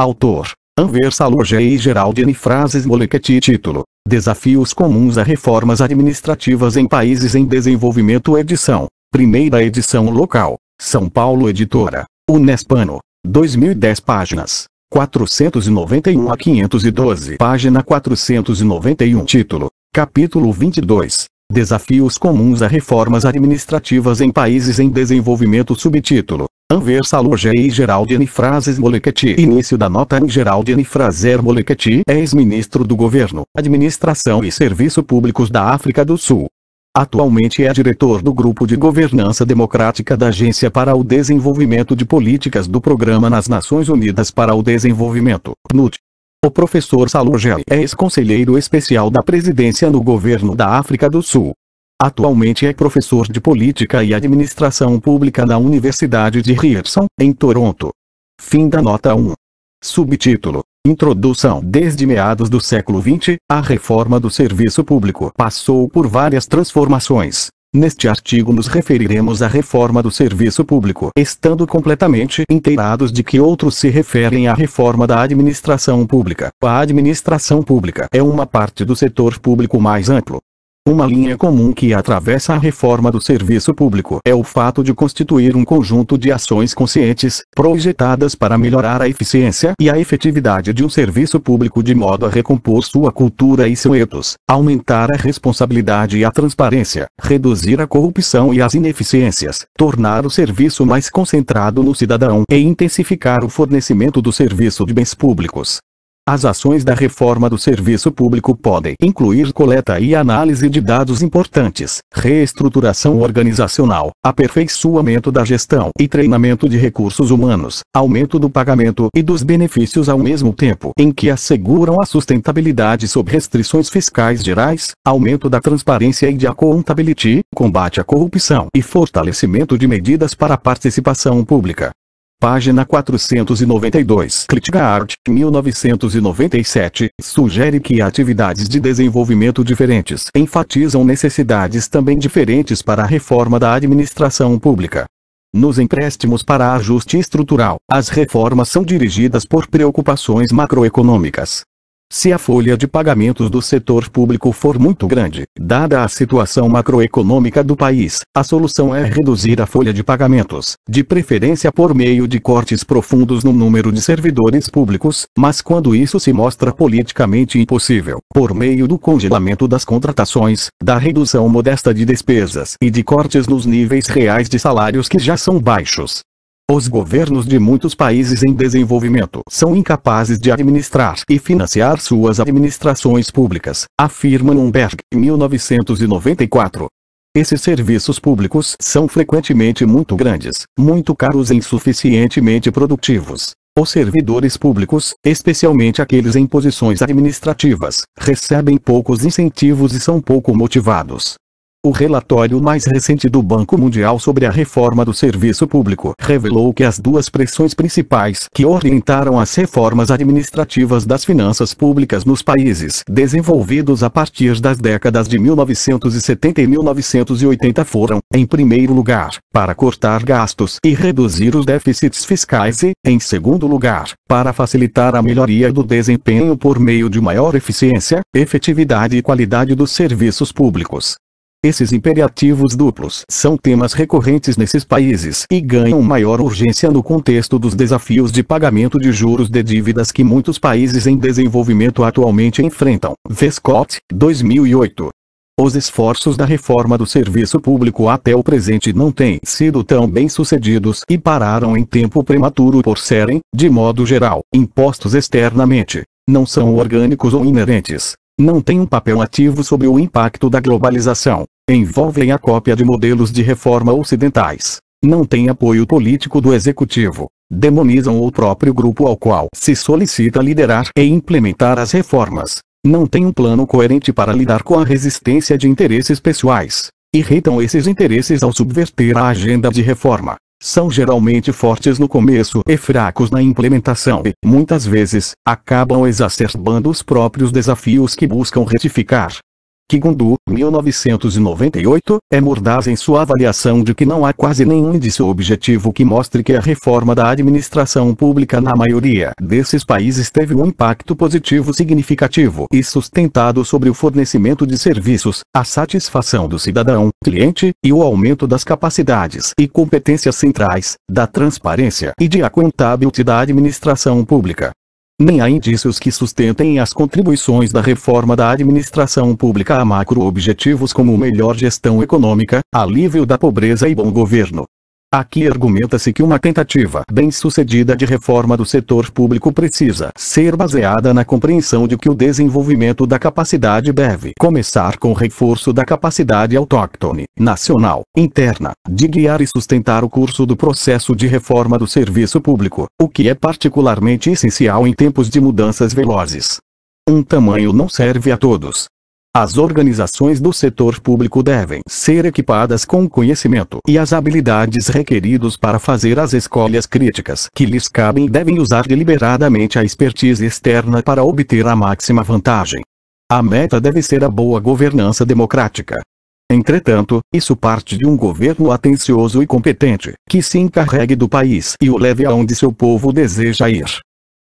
Autor, Anversa Salogé e Geraldine Frases Molequete Título, Desafios comuns a reformas administrativas em países em desenvolvimento Edição, primeira edição local, São Paulo Editora, Unespano, 2010 páginas. 491 a 512 Página 491 Título Capítulo 22 Desafios comuns a reformas administrativas em países em desenvolvimento Subtítulo Anversa e Geraldine Frases Molequeti Início da nota Geraldine Fraser Molequeti ex-ministro do Governo, Administração e Serviço Públicos da África do Sul. Atualmente é diretor do Grupo de Governança Democrática da Agência para o Desenvolvimento de Políticas do Programa nas Nações Unidas para o Desenvolvimento, PNUD. O professor Salogel é ex-conselheiro especial da presidência no governo da África do Sul. Atualmente é professor de Política e Administração Pública na Universidade de Ryerson, em Toronto. Fim da nota 1. Subtítulo: Introdução Desde meados do século XX, a reforma do serviço público passou por várias transformações. Neste artigo nos referiremos à reforma do serviço público, estando completamente inteirados de que outros se referem à reforma da administração pública. A administração pública é uma parte do setor público mais amplo, uma linha comum que atravessa a reforma do serviço público é o fato de constituir um conjunto de ações conscientes, projetadas para melhorar a eficiência e a efetividade de um serviço público de modo a recompor sua cultura e seu etos, aumentar a responsabilidade e a transparência, reduzir a corrupção e as ineficiências, tornar o serviço mais concentrado no cidadão e intensificar o fornecimento do serviço de bens públicos. As ações da reforma do serviço público podem incluir coleta e análise de dados importantes, reestruturação organizacional, aperfeiçoamento da gestão e treinamento de recursos humanos, aumento do pagamento e dos benefícios ao mesmo tempo em que asseguram a sustentabilidade sob restrições fiscais gerais, aumento da transparência e de accountability, combate à corrupção e fortalecimento de medidas para a participação pública. Página 492. Critica Art 1997 sugere que atividades de desenvolvimento diferentes enfatizam necessidades também diferentes para a reforma da administração pública. Nos empréstimos para ajuste estrutural, as reformas são dirigidas por preocupações macroeconômicas, se a folha de pagamentos do setor público for muito grande, dada a situação macroeconômica do país, a solução é reduzir a folha de pagamentos, de preferência por meio de cortes profundos no número de servidores públicos, mas quando isso se mostra politicamente impossível, por meio do congelamento das contratações, da redução modesta de despesas e de cortes nos níveis reais de salários que já são baixos, os governos de muitos países em desenvolvimento são incapazes de administrar e financiar suas administrações públicas, afirma Nunberg, em 1994. Esses serviços públicos são frequentemente muito grandes, muito caros e insuficientemente produtivos. Os servidores públicos, especialmente aqueles em posições administrativas, recebem poucos incentivos e são pouco motivados. O relatório mais recente do Banco Mundial sobre a reforma do serviço público revelou que as duas pressões principais que orientaram as reformas administrativas das finanças públicas nos países desenvolvidos a partir das décadas de 1970 e 1980 foram, em primeiro lugar, para cortar gastos e reduzir os déficits fiscais e, em segundo lugar, para facilitar a melhoria do desempenho por meio de maior eficiência, efetividade e qualidade dos serviços públicos. Esses imperativos duplos são temas recorrentes nesses países e ganham maior urgência no contexto dos desafios de pagamento de juros de dívidas que muitos países em desenvolvimento atualmente enfrentam. V. Scott, 2008. Os esforços da reforma do serviço público até o presente não têm sido tão bem sucedidos e pararam em tempo prematuro por serem, de modo geral, impostos externamente. Não são orgânicos ou inerentes, não têm um papel ativo sobre o impacto da globalização. Envolvem a cópia de modelos de reforma ocidentais. Não têm apoio político do executivo. Demonizam o próprio grupo ao qual se solicita liderar e implementar as reformas. Não têm um plano coerente para lidar com a resistência de interesses pessoais. Irritam esses interesses ao subverter a agenda de reforma são geralmente fortes no começo e fracos na implementação e, muitas vezes, acabam exacerbando os próprios desafios que buscam retificar. Kigundu, 1998, é mordaz em sua avaliação de que não há quase nenhum indício objetivo que mostre que a reforma da administração pública na maioria desses países teve um impacto positivo significativo e sustentado sobre o fornecimento de serviços, a satisfação do cidadão, cliente, e o aumento das capacidades e competências centrais, da transparência e de acontabilidade da administração pública nem há indícios que sustentem as contribuições da reforma da administração pública a macro objetivos como melhor gestão econômica, alívio da pobreza e bom governo. Aqui argumenta-se que uma tentativa bem-sucedida de reforma do setor público precisa ser baseada na compreensão de que o desenvolvimento da capacidade deve começar com o reforço da capacidade autóctone, nacional, interna, de guiar e sustentar o curso do processo de reforma do serviço público, o que é particularmente essencial em tempos de mudanças velozes. Um tamanho não serve a todos, as organizações do setor público devem ser equipadas com o conhecimento e as habilidades requeridos para fazer as escolhas críticas que lhes cabem e devem usar deliberadamente a expertise externa para obter a máxima vantagem. A meta deve ser a boa governança democrática. Entretanto, isso parte de um governo atencioso e competente, que se encarregue do país e o leve aonde seu povo deseja ir.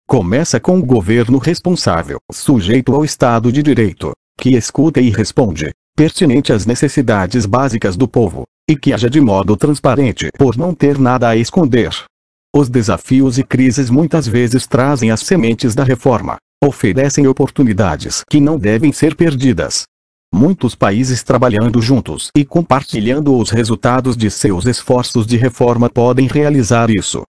Começa com o governo responsável, sujeito ao Estado de Direito, que escuta e responde, pertinente às necessidades básicas do povo, e que haja de modo transparente por não ter nada a esconder. Os desafios e crises muitas vezes trazem as sementes da reforma, oferecem oportunidades que não devem ser perdidas. Muitos países trabalhando juntos e compartilhando os resultados de seus esforços de reforma podem realizar isso.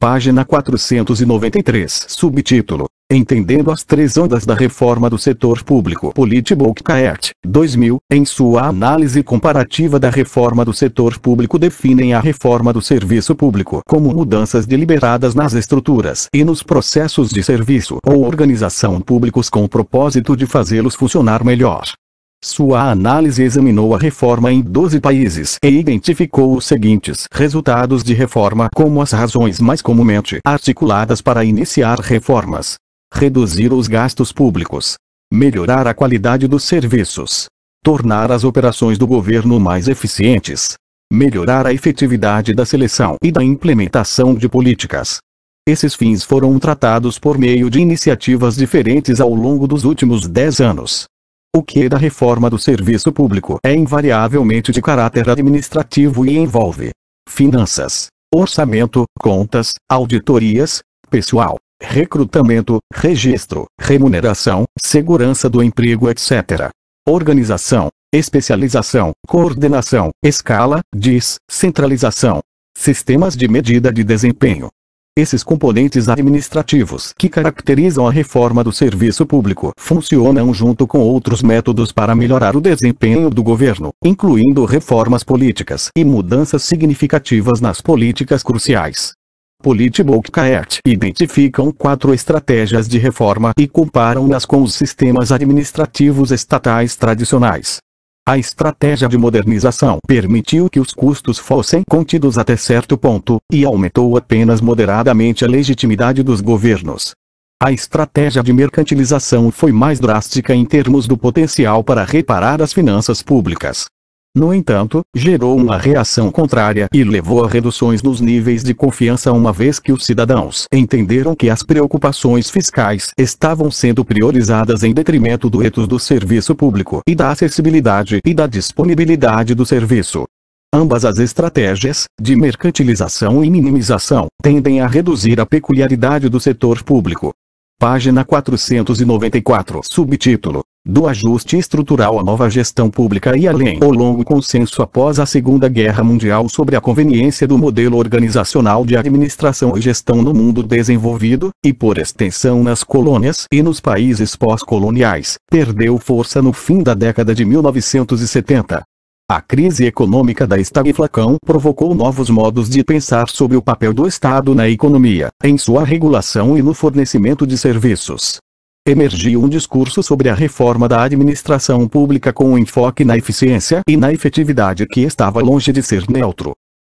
Página 493, subtítulo: Entendendo as três ondas da reforma do setor público Politboucaert, 2000, em sua análise comparativa da reforma do setor público definem a reforma do serviço público como mudanças deliberadas nas estruturas e nos processos de serviço ou organização públicos com o propósito de fazê-los funcionar melhor. Sua análise examinou a reforma em 12 países e identificou os seguintes resultados de reforma como as razões mais comumente articuladas para iniciar reformas reduzir os gastos públicos, melhorar a qualidade dos serviços, tornar as operações do governo mais eficientes, melhorar a efetividade da seleção e da implementação de políticas. Esses fins foram tratados por meio de iniciativas diferentes ao longo dos últimos dez anos. O que é da reforma do serviço público é invariavelmente de caráter administrativo e envolve finanças, orçamento, contas, auditorias, pessoal, recrutamento, registro, remuneração, segurança do emprego, etc. Organização, especialização, coordenação, escala, diz, centralização. Sistemas de medida de desempenho. Esses componentes administrativos que caracterizam a reforma do serviço público funcionam junto com outros métodos para melhorar o desempenho do governo, incluindo reformas políticas e mudanças significativas nas políticas cruciais. Politbull.cat identificam quatro estratégias de reforma e comparam-nas com os sistemas administrativos estatais tradicionais. A estratégia de modernização permitiu que os custos fossem contidos até certo ponto, e aumentou apenas moderadamente a legitimidade dos governos. A estratégia de mercantilização foi mais drástica em termos do potencial para reparar as finanças públicas. No entanto, gerou uma reação contrária e levou a reduções nos níveis de confiança uma vez que os cidadãos entenderam que as preocupações fiscais estavam sendo priorizadas em detrimento do etos do serviço público e da acessibilidade e da disponibilidade do serviço. Ambas as estratégias, de mercantilização e minimização, tendem a reduzir a peculiaridade do setor público. Página 494 Subtítulo do ajuste estrutural à nova gestão pública e além. O longo consenso após a Segunda Guerra Mundial sobre a conveniência do modelo organizacional de administração e gestão no mundo desenvolvido, e por extensão nas colônias e nos países pós-coloniais, perdeu força no fim da década de 1970. A crise econômica da estagflação provocou novos modos de pensar sobre o papel do Estado na economia, em sua regulação e no fornecimento de serviços emergiu um discurso sobre a reforma da administração pública com um enfoque na eficiência e na efetividade que estava longe de ser neutro.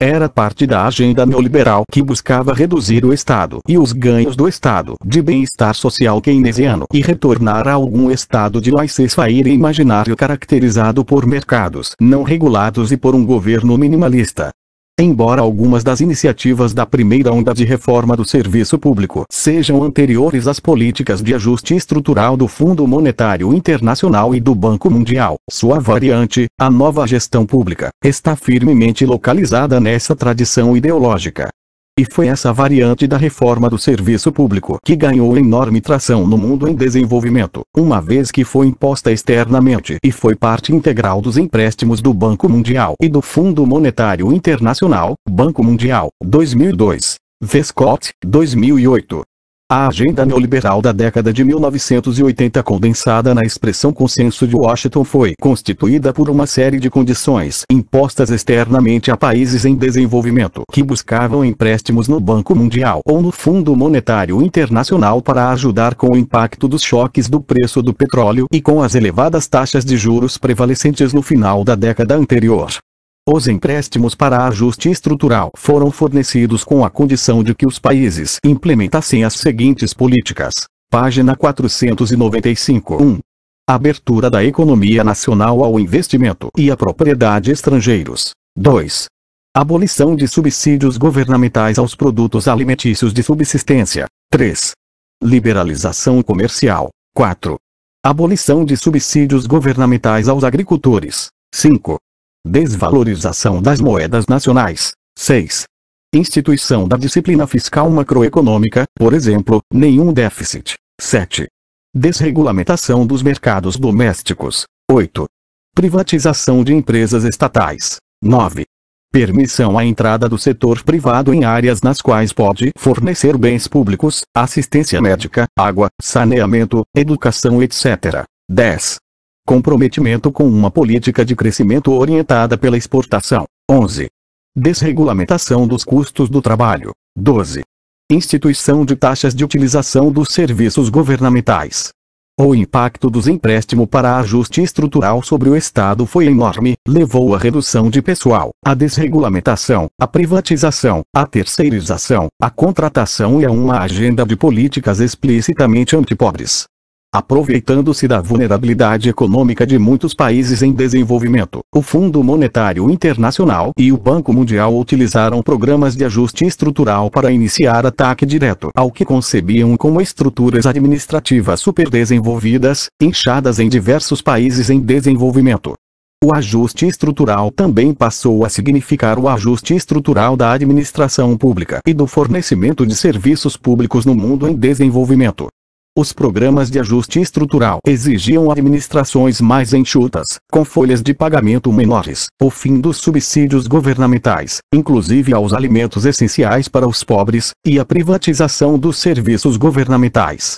Era parte da agenda neoliberal que buscava reduzir o Estado e os ganhos do Estado de bem-estar social keynesiano e retornar a algum estado de laissez-faire imaginário caracterizado por mercados não regulados e por um governo minimalista. Embora algumas das iniciativas da primeira onda de reforma do serviço público sejam anteriores às políticas de ajuste estrutural do Fundo Monetário Internacional e do Banco Mundial, sua variante, a nova gestão pública, está firmemente localizada nessa tradição ideológica. E foi essa variante da reforma do serviço público que ganhou enorme tração no mundo em desenvolvimento, uma vez que foi imposta externamente e foi parte integral dos empréstimos do Banco Mundial e do Fundo Monetário Internacional, Banco Mundial, 2002. Vescott, 2008. A agenda neoliberal da década de 1980 condensada na expressão consenso de Washington foi constituída por uma série de condições impostas externamente a países em desenvolvimento que buscavam empréstimos no Banco Mundial ou no Fundo Monetário Internacional para ajudar com o impacto dos choques do preço do petróleo e com as elevadas taxas de juros prevalecentes no final da década anterior. Os empréstimos para ajuste estrutural foram fornecidos com a condição de que os países implementassem as seguintes políticas. Página 495. 1. Abertura da economia nacional ao investimento e à propriedade estrangeiros. 2. Abolição de subsídios governamentais aos produtos alimentícios de subsistência. 3. Liberalização comercial. 4. Abolição de subsídios governamentais aos agricultores. 5. Desvalorização das moedas nacionais. 6. Instituição da disciplina fiscal macroeconômica, por exemplo, nenhum déficit. 7. Desregulamentação dos mercados domésticos. 8. Privatização de empresas estatais. 9. Permissão à entrada do setor privado em áreas nas quais pode fornecer bens públicos, assistência médica, água, saneamento, educação etc. 10. Comprometimento com uma política de crescimento orientada pela exportação. 11. Desregulamentação dos custos do trabalho. 12. Instituição de taxas de utilização dos serviços governamentais. O impacto dos empréstimos para ajuste estrutural sobre o Estado foi enorme, levou à redução de pessoal, à desregulamentação, à privatização, à terceirização, à contratação e a uma agenda de políticas explicitamente antipobres aproveitando-se da vulnerabilidade econômica de muitos países em desenvolvimento. O Fundo Monetário Internacional e o Banco Mundial utilizaram programas de ajuste estrutural para iniciar ataque direto ao que concebiam como estruturas administrativas superdesenvolvidas, inchadas em diversos países em desenvolvimento. O ajuste estrutural também passou a significar o ajuste estrutural da administração pública e do fornecimento de serviços públicos no mundo em desenvolvimento. Os programas de ajuste estrutural exigiam administrações mais enxutas, com folhas de pagamento menores, o fim dos subsídios governamentais, inclusive aos alimentos essenciais para os pobres, e a privatização dos serviços governamentais.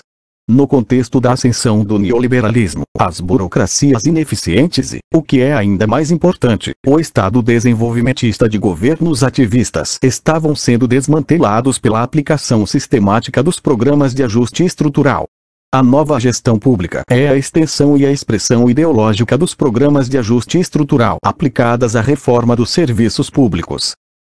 No contexto da ascensão do neoliberalismo, as burocracias ineficientes e, o que é ainda mais importante, o Estado desenvolvimentista de governos ativistas estavam sendo desmantelados pela aplicação sistemática dos programas de ajuste estrutural. A nova gestão pública é a extensão e a expressão ideológica dos programas de ajuste estrutural aplicadas à reforma dos serviços públicos,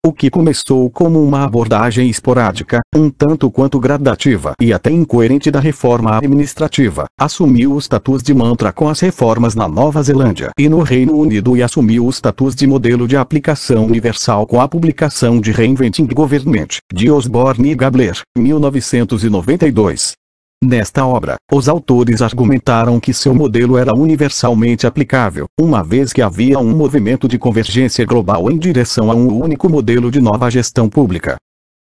o que começou como uma abordagem esporádica, um tanto quanto gradativa e até incoerente da reforma administrativa, assumiu o status de mantra com as reformas na Nova Zelândia e no Reino Unido e assumiu o status de modelo de aplicação universal com a publicação de Reinventing Government, de Osborne e Gabler, 1992. Nesta obra, os autores argumentaram que seu modelo era universalmente aplicável, uma vez que havia um movimento de convergência global em direção a um único modelo de nova gestão pública.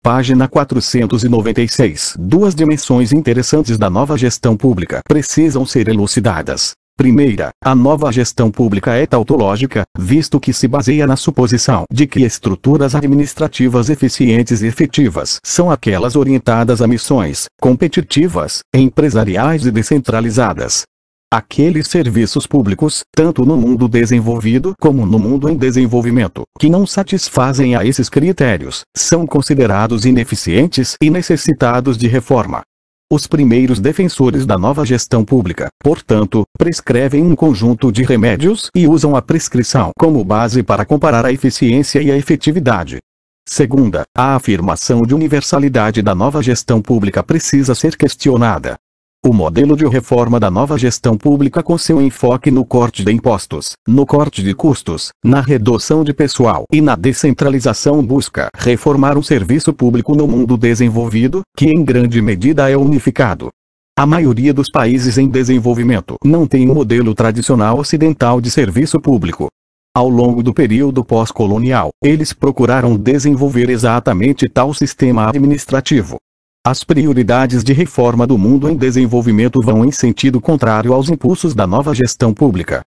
Página 496 Duas dimensões interessantes da nova gestão pública precisam ser elucidadas. Primeira, a nova gestão pública é tautológica, visto que se baseia na suposição de que estruturas administrativas eficientes e efetivas são aquelas orientadas a missões competitivas, empresariais e descentralizadas. Aqueles serviços públicos, tanto no mundo desenvolvido como no mundo em desenvolvimento, que não satisfazem a esses critérios, são considerados ineficientes e necessitados de reforma. Os primeiros defensores da nova gestão pública, portanto, prescrevem um conjunto de remédios e usam a prescrição como base para comparar a eficiência e a efetividade. Segunda, a afirmação de universalidade da nova gestão pública precisa ser questionada, o modelo de reforma da nova gestão pública com seu enfoque no corte de impostos, no corte de custos, na redução de pessoal e na descentralização busca reformar o um serviço público no mundo desenvolvido, que em grande medida é unificado. A maioria dos países em desenvolvimento não tem um modelo tradicional ocidental de serviço público. Ao longo do período pós-colonial, eles procuraram desenvolver exatamente tal sistema administrativo, as prioridades de reforma do mundo em desenvolvimento vão em sentido contrário aos impulsos da nova gestão pública.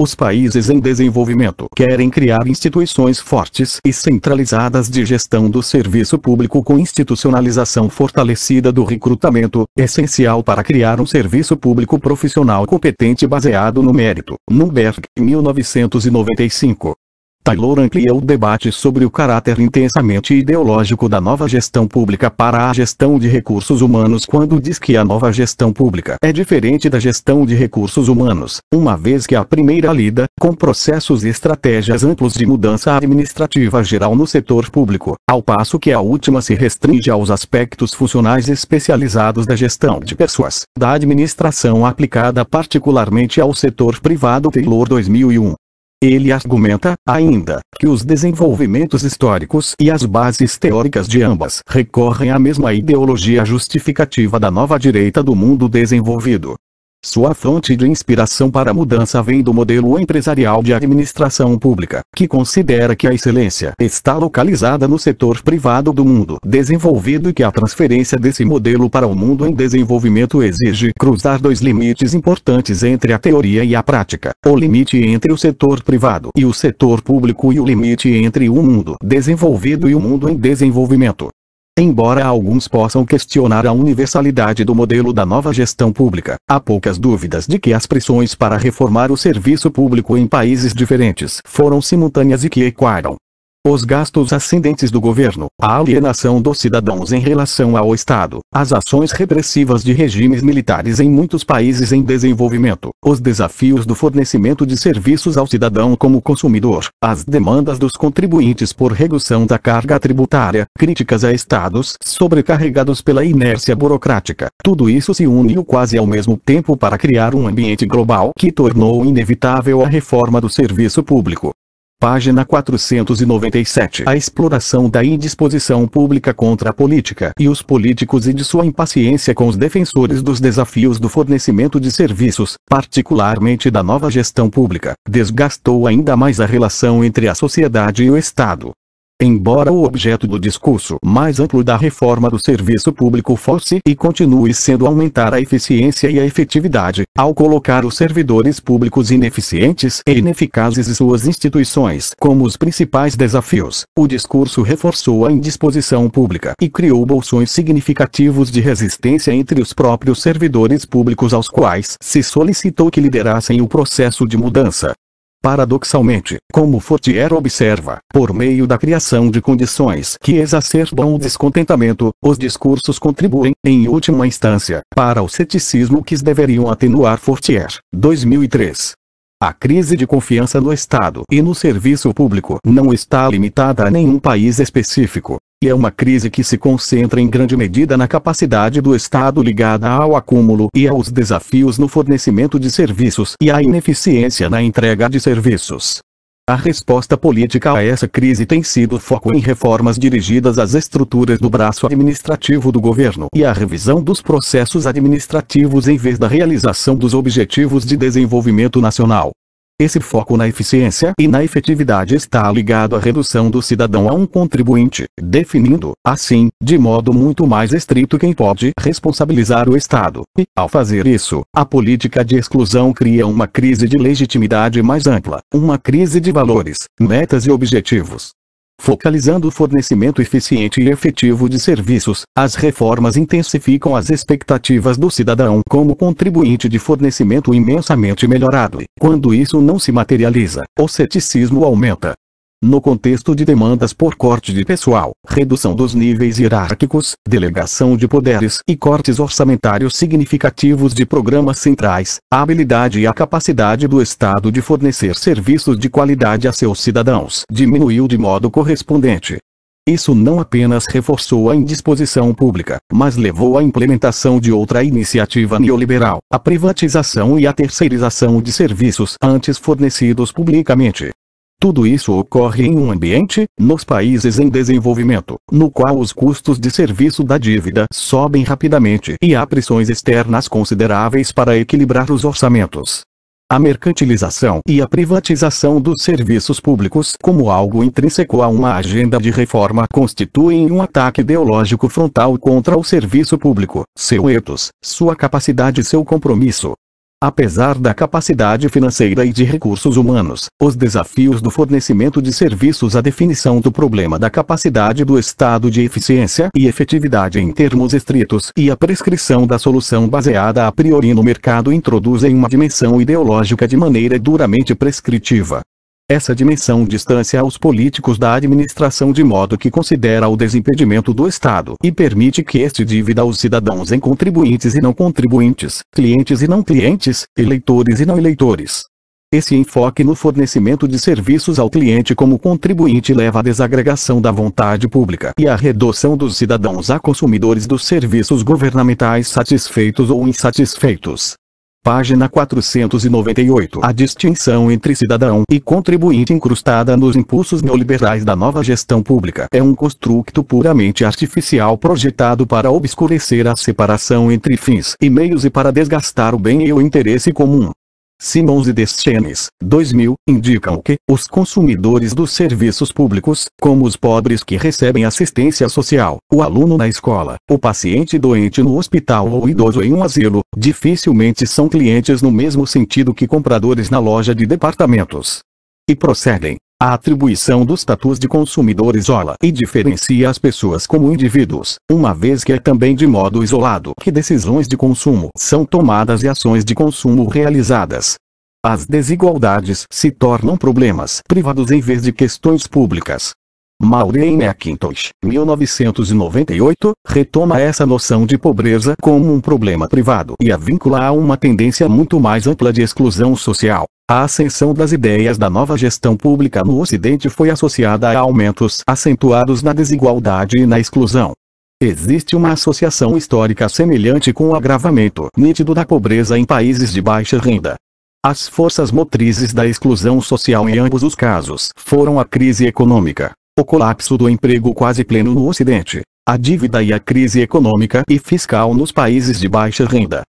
Os países em desenvolvimento querem criar instituições fortes e centralizadas de gestão do serviço público com institucionalização fortalecida do recrutamento, essencial para criar um serviço público profissional competente baseado no mérito. Nuremberg, 1995. Taylor amplia o debate sobre o caráter intensamente ideológico da nova gestão pública para a gestão de recursos humanos quando diz que a nova gestão pública é diferente da gestão de recursos humanos, uma vez que a primeira lida com processos e estratégias amplos de mudança administrativa geral no setor público, ao passo que a última se restringe aos aspectos funcionais especializados da gestão de pessoas, da administração aplicada particularmente ao setor privado Taylor 2001. Ele argumenta, ainda, que os desenvolvimentos históricos e as bases teóricas de ambas recorrem à mesma ideologia justificativa da nova direita do mundo desenvolvido, sua fonte de inspiração para a mudança vem do modelo empresarial de administração pública, que considera que a excelência está localizada no setor privado do mundo desenvolvido e que a transferência desse modelo para o mundo em desenvolvimento exige cruzar dois limites importantes entre a teoria e a prática: o limite entre o setor privado e o setor público e o limite entre o mundo desenvolvido e o mundo em desenvolvimento. Embora alguns possam questionar a universalidade do modelo da nova gestão pública, há poucas dúvidas de que as pressões para reformar o serviço público em países diferentes foram simultâneas e que equaram, os gastos ascendentes do governo, a alienação dos cidadãos em relação ao Estado, as ações repressivas de regimes militares em muitos países em desenvolvimento, os desafios do fornecimento de serviços ao cidadão como consumidor, as demandas dos contribuintes por redução da carga tributária, críticas a Estados sobrecarregados pela inércia burocrática. Tudo isso se uniu quase ao mesmo tempo para criar um ambiente global que tornou inevitável a reforma do serviço público. Página 497. A exploração da indisposição pública contra a política e os políticos e de sua impaciência com os defensores dos desafios do fornecimento de serviços, particularmente da nova gestão pública, desgastou ainda mais a relação entre a sociedade e o Estado, Embora o objeto do discurso mais amplo da reforma do serviço público fosse e continue sendo aumentar a eficiência e a efetividade, ao colocar os servidores públicos ineficientes e ineficazes e suas instituições como os principais desafios, o discurso reforçou a indisposição pública e criou bolsões significativos de resistência entre os próprios servidores públicos aos quais se solicitou que liderassem o processo de mudança. Paradoxalmente, como Fortier observa, por meio da criação de condições que exacerbam o descontentamento, os discursos contribuem, em última instância, para o ceticismo que deveriam atenuar Fortier. 2003. A crise de confiança no Estado e no serviço público não está limitada a nenhum país específico e é uma crise que se concentra em grande medida na capacidade do Estado ligada ao acúmulo e aos desafios no fornecimento de serviços e à ineficiência na entrega de serviços. A resposta política a essa crise tem sido foco em reformas dirigidas às estruturas do braço administrativo do governo e à revisão dos processos administrativos em vez da realização dos Objetivos de Desenvolvimento Nacional. Esse foco na eficiência e na efetividade está ligado à redução do cidadão a um contribuinte, definindo, assim, de modo muito mais estrito quem pode responsabilizar o Estado. E, ao fazer isso, a política de exclusão cria uma crise de legitimidade mais ampla, uma crise de valores, metas e objetivos, focalizando o fornecimento eficiente e efetivo de serviços. As reformas intensificam as expectativas do cidadão como contribuinte de fornecimento imensamente melhorado. Quando isso não se materializa, o ceticismo aumenta no contexto de demandas por corte de pessoal, redução dos níveis hierárquicos, delegação de poderes e cortes orçamentários significativos de programas centrais, a habilidade e a capacidade do Estado de fornecer serviços de qualidade a seus cidadãos diminuiu de modo correspondente. Isso não apenas reforçou a indisposição pública, mas levou à implementação de outra iniciativa neoliberal, a privatização e a terceirização de serviços antes fornecidos publicamente. Tudo isso ocorre em um ambiente, nos países em desenvolvimento, no qual os custos de serviço da dívida sobem rapidamente e há pressões externas consideráveis para equilibrar os orçamentos. A mercantilização e a privatização dos serviços públicos como algo intrínseco a uma agenda de reforma constituem um ataque ideológico frontal contra o serviço público, seu ethos, sua capacidade e seu compromisso, Apesar da capacidade financeira e de recursos humanos, os desafios do fornecimento de serviços à definição do problema da capacidade do estado de eficiência e efetividade em termos estritos e a prescrição da solução baseada a priori no mercado introduzem uma dimensão ideológica de maneira duramente prescritiva essa dimensão distância aos políticos da administração de modo que considera o desimpedimento do Estado e permite que este divida os cidadãos em contribuintes e não contribuintes, clientes e não clientes, eleitores e não eleitores. Esse enfoque no fornecimento de serviços ao cliente como contribuinte leva à desagregação da vontade pública e à redução dos cidadãos a consumidores dos serviços governamentais satisfeitos ou insatisfeitos. Página 498. A distinção entre cidadão e contribuinte incrustada nos impulsos neoliberais da nova gestão pública é um construto puramente artificial projetado para obscurecer a separação entre fins e meios e para desgastar o bem e o interesse comum. Simons e Deschenes, 2000, indicam que os consumidores dos serviços públicos, como os pobres que recebem assistência social, o aluno na escola, o paciente doente no hospital ou o idoso em um asilo, dificilmente são clientes no mesmo sentido que compradores na loja de departamentos. E procedem, a atribuição do status de consumidor isola e diferencia as pessoas como indivíduos, uma vez que é também de modo isolado que decisões de consumo são tomadas e ações de consumo realizadas. As desigualdades se tornam problemas privados em vez de questões públicas. Maureen McIntosh, 1998, retoma essa noção de pobreza como um problema privado e a vincula a uma tendência muito mais ampla de exclusão social. A ascensão das ideias da nova gestão pública no Ocidente foi associada a aumentos acentuados na desigualdade e na exclusão. Existe uma associação histórica semelhante com o agravamento nítido da pobreza em países de baixa renda. As forças motrizes da exclusão social em ambos os casos foram a crise econômica, o colapso do emprego quase pleno no Ocidente, a dívida e a crise econômica e fiscal nos países de baixa renda.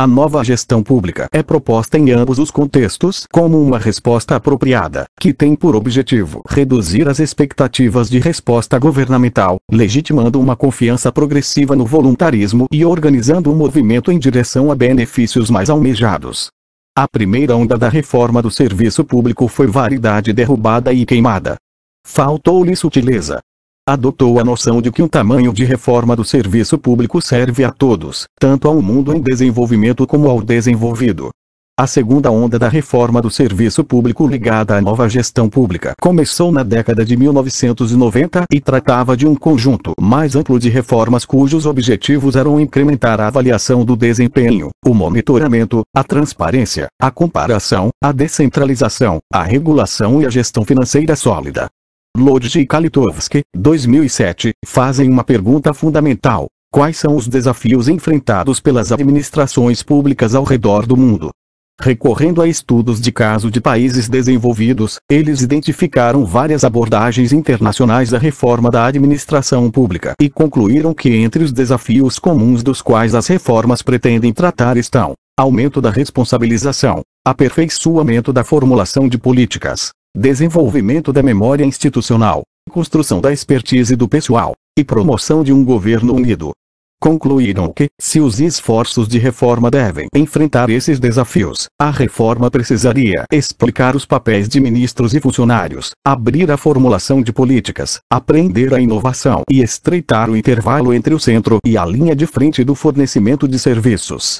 A nova gestão pública é proposta em ambos os contextos como uma resposta apropriada, que tem por objetivo reduzir as expectativas de resposta governamental, legitimando uma confiança progressiva no voluntarismo e organizando o um movimento em direção a benefícios mais almejados. A primeira onda da reforma do serviço público foi variedade derrubada e queimada. Faltou-lhe sutileza, adotou a noção de que o tamanho de reforma do serviço público serve a todos, tanto ao mundo em desenvolvimento como ao desenvolvido. A segunda onda da reforma do serviço público ligada à nova gestão pública começou na década de 1990 e tratava de um conjunto mais amplo de reformas cujos objetivos eram incrementar a avaliação do desempenho, o monitoramento, a transparência, a comparação, a descentralização, a regulação e a gestão financeira sólida. Lodge e Kalitowski, 2007, fazem uma pergunta fundamental. Quais são os desafios enfrentados pelas administrações públicas ao redor do mundo? Recorrendo a estudos de caso de países desenvolvidos, eles identificaram várias abordagens internacionais da reforma da administração pública e concluíram que entre os desafios comuns dos quais as reformas pretendem tratar estão aumento da responsabilização, aperfeiçoamento da formulação de políticas, desenvolvimento da memória institucional, construção da expertise do pessoal, e promoção de um governo unido. Concluíram que, se os esforços de reforma devem enfrentar esses desafios, a reforma precisaria explicar os papéis de ministros e funcionários, abrir a formulação de políticas, aprender a inovação e estreitar o intervalo entre o centro e a linha de frente do fornecimento de serviços.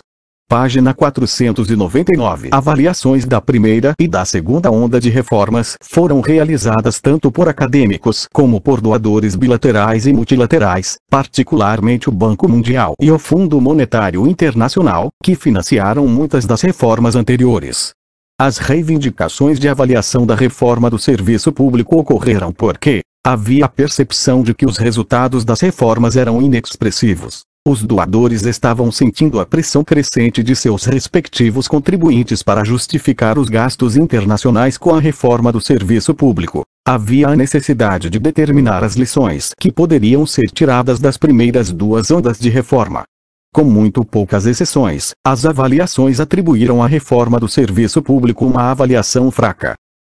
Página 499. Avaliações da primeira e da segunda onda de reformas foram realizadas tanto por acadêmicos como por doadores bilaterais e multilaterais, particularmente o Banco Mundial e o Fundo Monetário Internacional, que financiaram muitas das reformas anteriores. As reivindicações de avaliação da reforma do serviço público ocorreram porque havia a percepção de que os resultados das reformas eram inexpressivos. Os doadores estavam sentindo a pressão crescente de seus respectivos contribuintes para justificar os gastos internacionais com a reforma do serviço público. Havia a necessidade de determinar as lições que poderiam ser tiradas das primeiras duas ondas de reforma. Com muito poucas exceções, as avaliações atribuíram à reforma do serviço público uma avaliação fraca.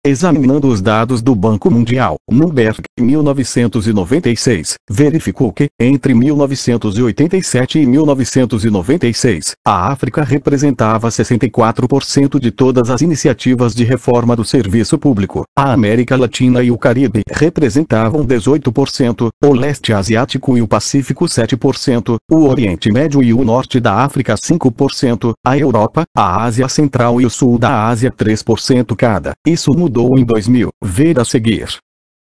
Examinando os dados do Banco Mundial, Bloomberg, 1996, verificou que, entre 1987 e 1996, a África representava 64% de todas as iniciativas de reforma do serviço público. A América Latina e o Caribe representavam 18%, o leste asiático e o Pacífico 7%, o Oriente Médio e o norte da África 5%, a Europa, a Ásia Central e o sul da Ásia 3% cada. Isso mudou mudou em 2000, ver a seguir.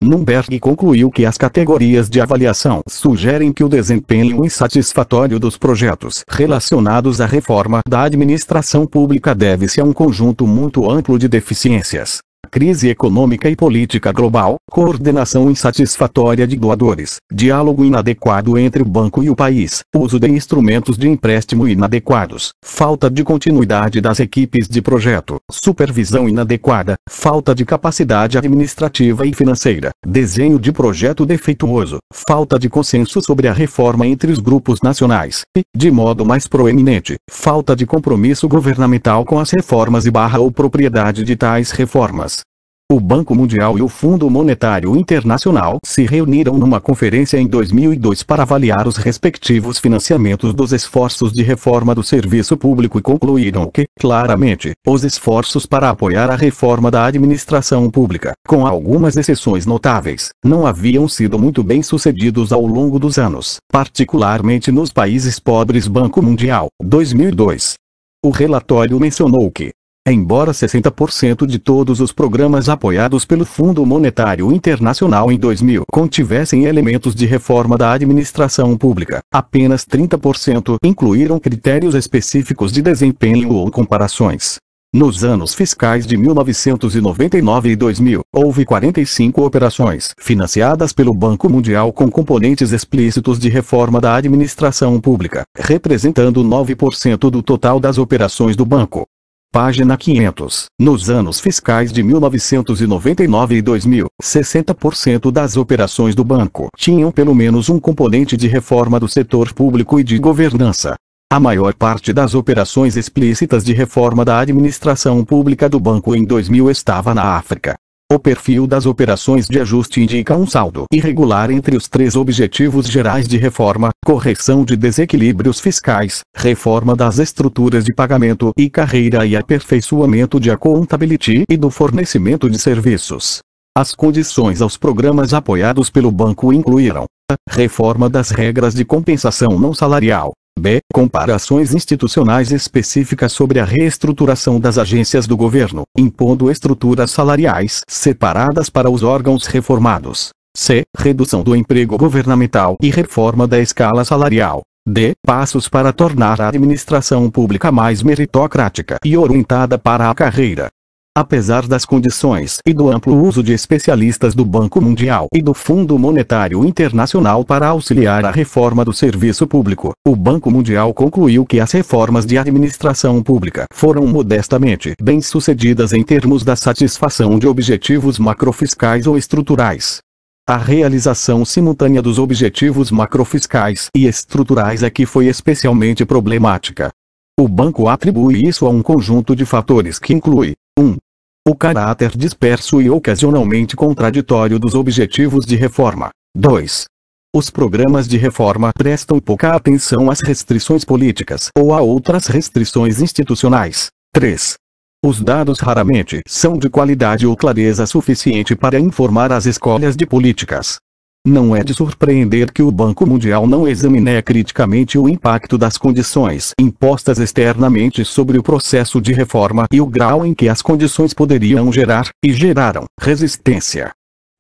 Numberg concluiu que as categorias de avaliação sugerem que o desempenho insatisfatório dos projetos relacionados à reforma da administração pública deve-se a um conjunto muito amplo de deficiências, crise econômica e política global, coordenação insatisfatória de doadores, diálogo inadequado entre o banco e o país, uso de instrumentos de empréstimo inadequados, falta de continuidade das equipes de projeto, supervisão inadequada, falta de capacidade administrativa e financeira, desenho de projeto defeituoso, falta de consenso sobre a reforma entre os grupos nacionais e, de modo mais proeminente, falta de compromisso governamental com as reformas e barra ou propriedade de tais reformas o Banco Mundial e o Fundo Monetário Internacional se reuniram numa conferência em 2002 para avaliar os respectivos financiamentos dos esforços de reforma do serviço público e concluíram que, claramente, os esforços para apoiar a reforma da administração pública, com algumas exceções notáveis, não haviam sido muito bem sucedidos ao longo dos anos, particularmente nos países pobres Banco Mundial, 2002. O relatório mencionou que, Embora 60% de todos os programas apoiados pelo Fundo Monetário Internacional em 2000 contivessem elementos de reforma da administração pública, apenas 30% incluíram critérios específicos de desempenho ou comparações. Nos anos fiscais de 1999 e 2000, houve 45 operações financiadas pelo Banco Mundial com componentes explícitos de reforma da administração pública, representando 9% do total das operações do banco. Página 500. Nos anos fiscais de 1999 e 2000, 60% das operações do banco tinham pelo menos um componente de reforma do setor público e de governança. A maior parte das operações explícitas de reforma da administração pública do banco em 2000 estava na África. O perfil das operações de ajuste indica um saldo irregular entre os três objetivos gerais de reforma, correção de desequilíbrios fiscais, reforma das estruturas de pagamento e carreira e aperfeiçoamento de accountability e do fornecimento de serviços. As condições aos programas apoiados pelo banco incluíram a reforma das regras de compensação não salarial, B. Comparações institucionais específicas sobre a reestruturação das agências do governo, impondo estruturas salariais separadas para os órgãos reformados. C. Redução do emprego governamental e reforma da escala salarial. D. Passos para tornar a administração pública mais meritocrática e orientada para a carreira. Apesar das condições e do amplo uso de especialistas do Banco Mundial e do Fundo Monetário Internacional para auxiliar a reforma do serviço público, o Banco Mundial concluiu que as reformas de administração pública foram modestamente bem-sucedidas em termos da satisfação de objetivos macrofiscais ou estruturais. A realização simultânea dos objetivos macrofiscais e estruturais é que foi especialmente problemática, o banco atribui isso a um conjunto de fatores que inclui 1. Um, o caráter disperso e ocasionalmente contraditório dos objetivos de reforma. 2. Os programas de reforma prestam pouca atenção às restrições políticas ou a outras restrições institucionais. 3. Os dados raramente são de qualidade ou clareza suficiente para informar as escolhas de políticas. Não é de surpreender que o Banco Mundial não examine criticamente o impacto das condições impostas externamente sobre o processo de reforma e o grau em que as condições poderiam gerar, e geraram, resistência.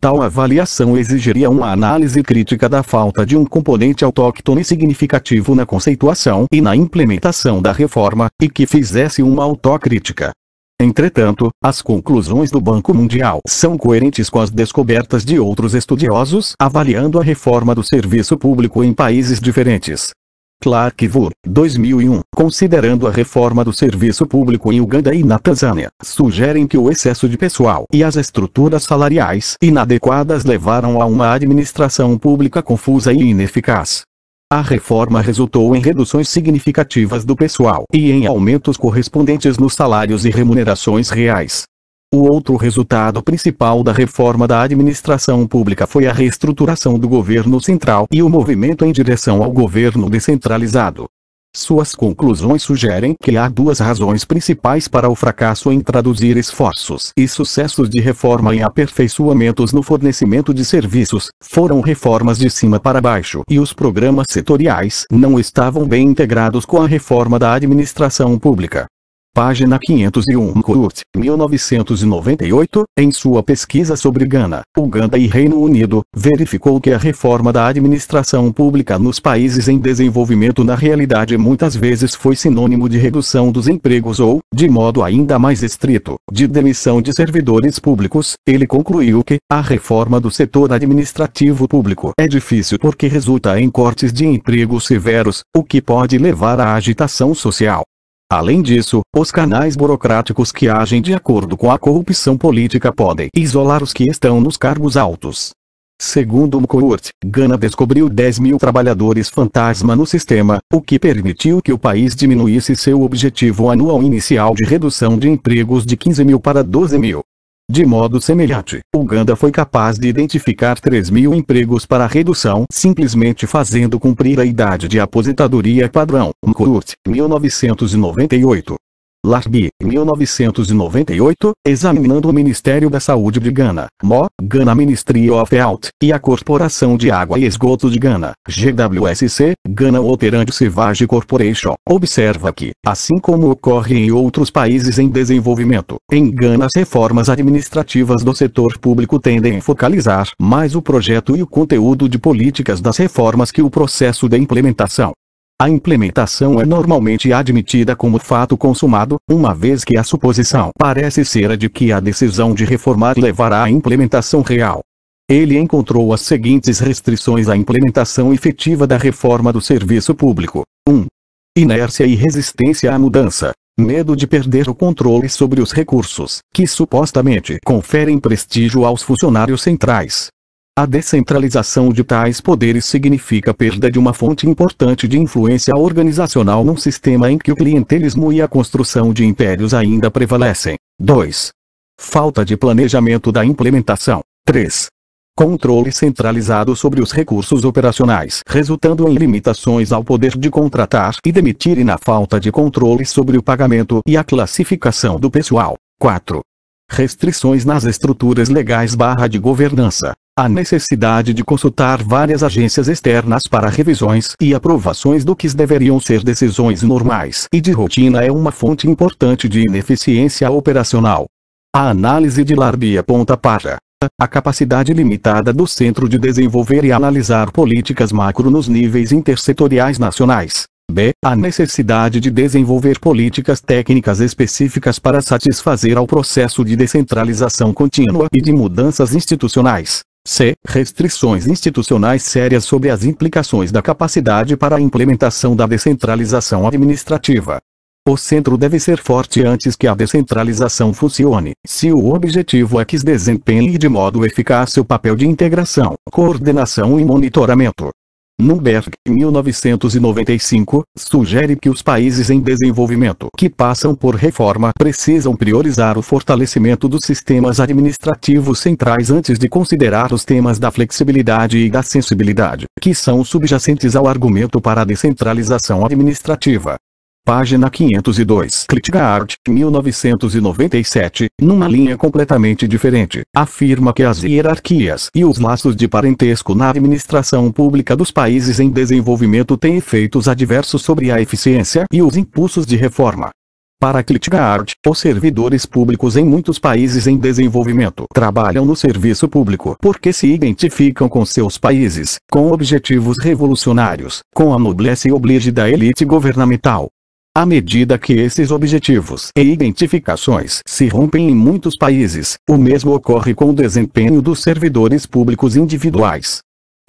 Tal avaliação exigiria uma análise crítica da falta de um componente autóctone significativo na conceituação e na implementação da reforma, e que fizesse uma autocrítica Entretanto, as conclusões do Banco Mundial são coerentes com as descobertas de outros estudiosos avaliando a reforma do serviço público em países diferentes. Clark Vur, 2001, considerando a reforma do serviço público em Uganda e na Tanzânia, sugerem que o excesso de pessoal e as estruturas salariais inadequadas levaram a uma administração pública confusa e ineficaz. A reforma resultou em reduções significativas do pessoal e em aumentos correspondentes nos salários e remunerações reais. O outro resultado principal da reforma da administração pública foi a reestruturação do governo central e o movimento em direção ao governo descentralizado. Suas conclusões sugerem que há duas razões principais para o fracasso em traduzir esforços e sucessos de reforma em aperfeiçoamentos no fornecimento de serviços, foram reformas de cima para baixo e os programas setoriais não estavam bem integrados com a reforma da administração pública página 501 Kurt, 1998, em sua pesquisa sobre Gana, Uganda e Reino Unido, verificou que a reforma da administração pública nos países em desenvolvimento na realidade muitas vezes foi sinônimo de redução dos empregos ou, de modo ainda mais estrito, de demissão de servidores públicos. Ele concluiu que a reforma do setor administrativo público é difícil porque resulta em cortes de empregos severos, o que pode levar à agitação social. Além disso, os canais burocráticos que agem de acordo com a corrupção política podem isolar os que estão nos cargos altos. Segundo Mcourt, Gana descobriu 10 mil trabalhadores fantasma no sistema, o que permitiu que o país diminuísse seu objetivo anual inicial de redução de empregos de 15 mil para 12 mil. De modo semelhante, Uganda foi capaz de identificar 3 mil empregos para redução simplesmente fazendo cumprir a idade de aposentadoria padrão. Mkurt, 1998. Larbi, 1998, examinando o Ministério da Saúde de Gana, MO, Gana Ministry of Health, e a Corporação de Água e Esgoto de Gana, GWSC, Gana Operandi Sivage Corporation, observa que, assim como ocorre em outros países em desenvolvimento, em Gana as reformas administrativas do setor público tendem a focalizar mais o projeto e o conteúdo de políticas das reformas que o processo de implementação. A implementação é normalmente admitida como fato consumado, uma vez que a suposição parece ser a de que a decisão de reformar levará à implementação real. Ele encontrou as seguintes restrições à implementação efetiva da reforma do serviço público. 1. Inércia e resistência à mudança. Medo de perder o controle sobre os recursos, que supostamente conferem prestígio aos funcionários centrais. A descentralização de tais poderes significa perda de uma fonte importante de influência organizacional num sistema em que o clientelismo e a construção de impérios ainda prevalecem. 2. Falta de planejamento da implementação. 3. Controle centralizado sobre os recursos operacionais, resultando em limitações ao poder de contratar e demitir e na falta de controle sobre o pagamento e a classificação do pessoal. 4. Restrições nas estruturas legais barra de governança a necessidade de consultar várias agências externas para revisões e aprovações do que deveriam ser decisões normais e de rotina é uma fonte importante de ineficiência operacional. A análise de Larbi aponta para a capacidade limitada do centro de desenvolver e analisar políticas macro nos níveis intersetoriais nacionais. B. A necessidade de desenvolver políticas técnicas específicas para satisfazer ao processo de descentralização contínua e de mudanças institucionais c. Restrições institucionais sérias sobre as implicações da capacidade para a implementação da descentralização administrativa. O centro deve ser forte antes que a descentralização funcione, se o objetivo é que desempenhe de modo eficaz seu papel de integração, coordenação e monitoramento. Nunberg, 1995, sugere que os países em desenvolvimento que passam por reforma precisam priorizar o fortalecimento dos sistemas administrativos centrais antes de considerar os temas da flexibilidade e da sensibilidade, que são subjacentes ao argumento para a descentralização administrativa. Página 502. Critica Art, 1997, numa linha completamente diferente, afirma que as hierarquias e os laços de parentesco na administração pública dos países em desenvolvimento têm efeitos adversos sobre a eficiência e os impulsos de reforma. Para Klitgaard, os servidores públicos em muitos países em desenvolvimento trabalham no serviço público porque se identificam com seus países, com objetivos revolucionários, com a nobreza e oblige da elite governamental, à medida que esses objetivos e identificações se rompem em muitos países, o mesmo ocorre com o desempenho dos servidores públicos individuais.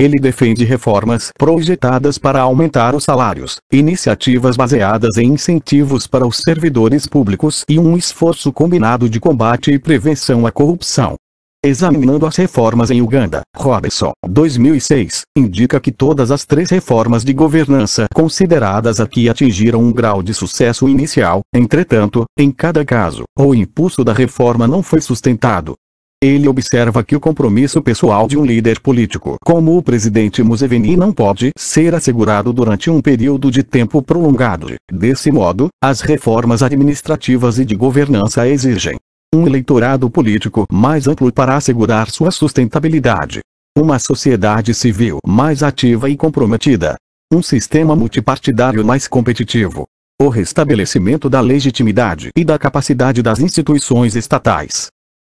Ele defende reformas projetadas para aumentar os salários, iniciativas baseadas em incentivos para os servidores públicos e um esforço combinado de combate e prevenção à corrupção. Examinando as reformas em Uganda, Robertson, 2006, indica que todas as três reformas de governança consideradas aqui atingiram um grau de sucesso inicial, entretanto, em cada caso, o impulso da reforma não foi sustentado. Ele observa que o compromisso pessoal de um líder político como o presidente Museveni não pode ser assegurado durante um período de tempo prolongado. Desse modo, as reformas administrativas e de governança exigem um eleitorado político mais amplo para assegurar sua sustentabilidade. Uma sociedade civil mais ativa e comprometida. Um sistema multipartidário mais competitivo. O restabelecimento da legitimidade e da capacidade das instituições estatais.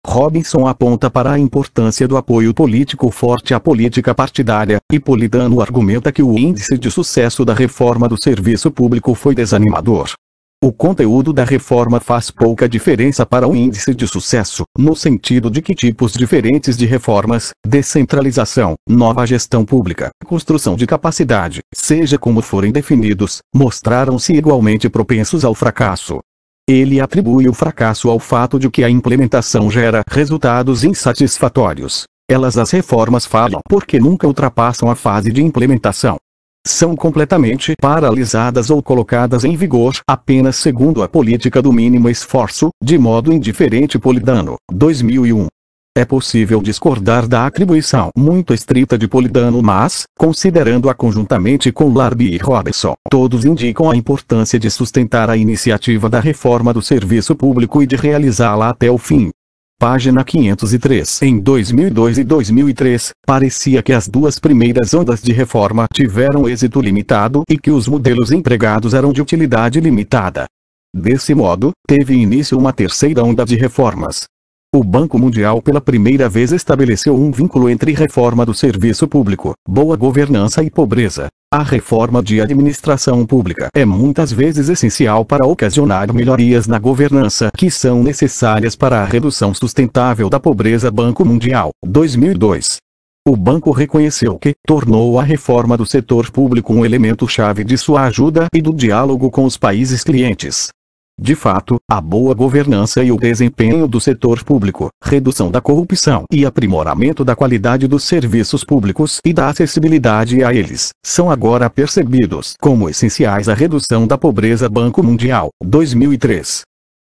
Robinson aponta para a importância do apoio político forte à política partidária, e Polidano argumenta que o índice de sucesso da reforma do serviço público foi desanimador. O conteúdo da reforma faz pouca diferença para o índice de sucesso, no sentido de que tipos diferentes de reformas, descentralização, nova gestão pública, construção de capacidade, seja como forem definidos, mostraram-se igualmente propensos ao fracasso. Ele atribui o fracasso ao fato de que a implementação gera resultados insatisfatórios. Elas as reformas falham porque nunca ultrapassam a fase de implementação são completamente paralisadas ou colocadas em vigor apenas segundo a política do mínimo esforço, de modo indiferente Polidano, 2001. É possível discordar da atribuição muito estrita de Polidano mas, considerando-a conjuntamente com Larbi e Robertson, todos indicam a importância de sustentar a iniciativa da reforma do serviço público e de realizá-la até o fim. Página 503. Em 2002 e 2003, parecia que as duas primeiras ondas de reforma tiveram êxito limitado e que os modelos empregados eram de utilidade limitada. Desse modo, teve início uma terceira onda de reformas. O Banco Mundial pela primeira vez estabeleceu um vínculo entre reforma do serviço público, boa governança e pobreza. A reforma de administração pública é muitas vezes essencial para ocasionar melhorias na governança que são necessárias para a redução sustentável da pobreza. Banco Mundial, 2002. O banco reconheceu que tornou a reforma do setor público um elemento-chave de sua ajuda e do diálogo com os países clientes. De fato, a boa governança e o desempenho do setor público, redução da corrupção e aprimoramento da qualidade dos serviços públicos e da acessibilidade a eles, são agora percebidos como essenciais à redução da pobreza Banco Mundial, 2003.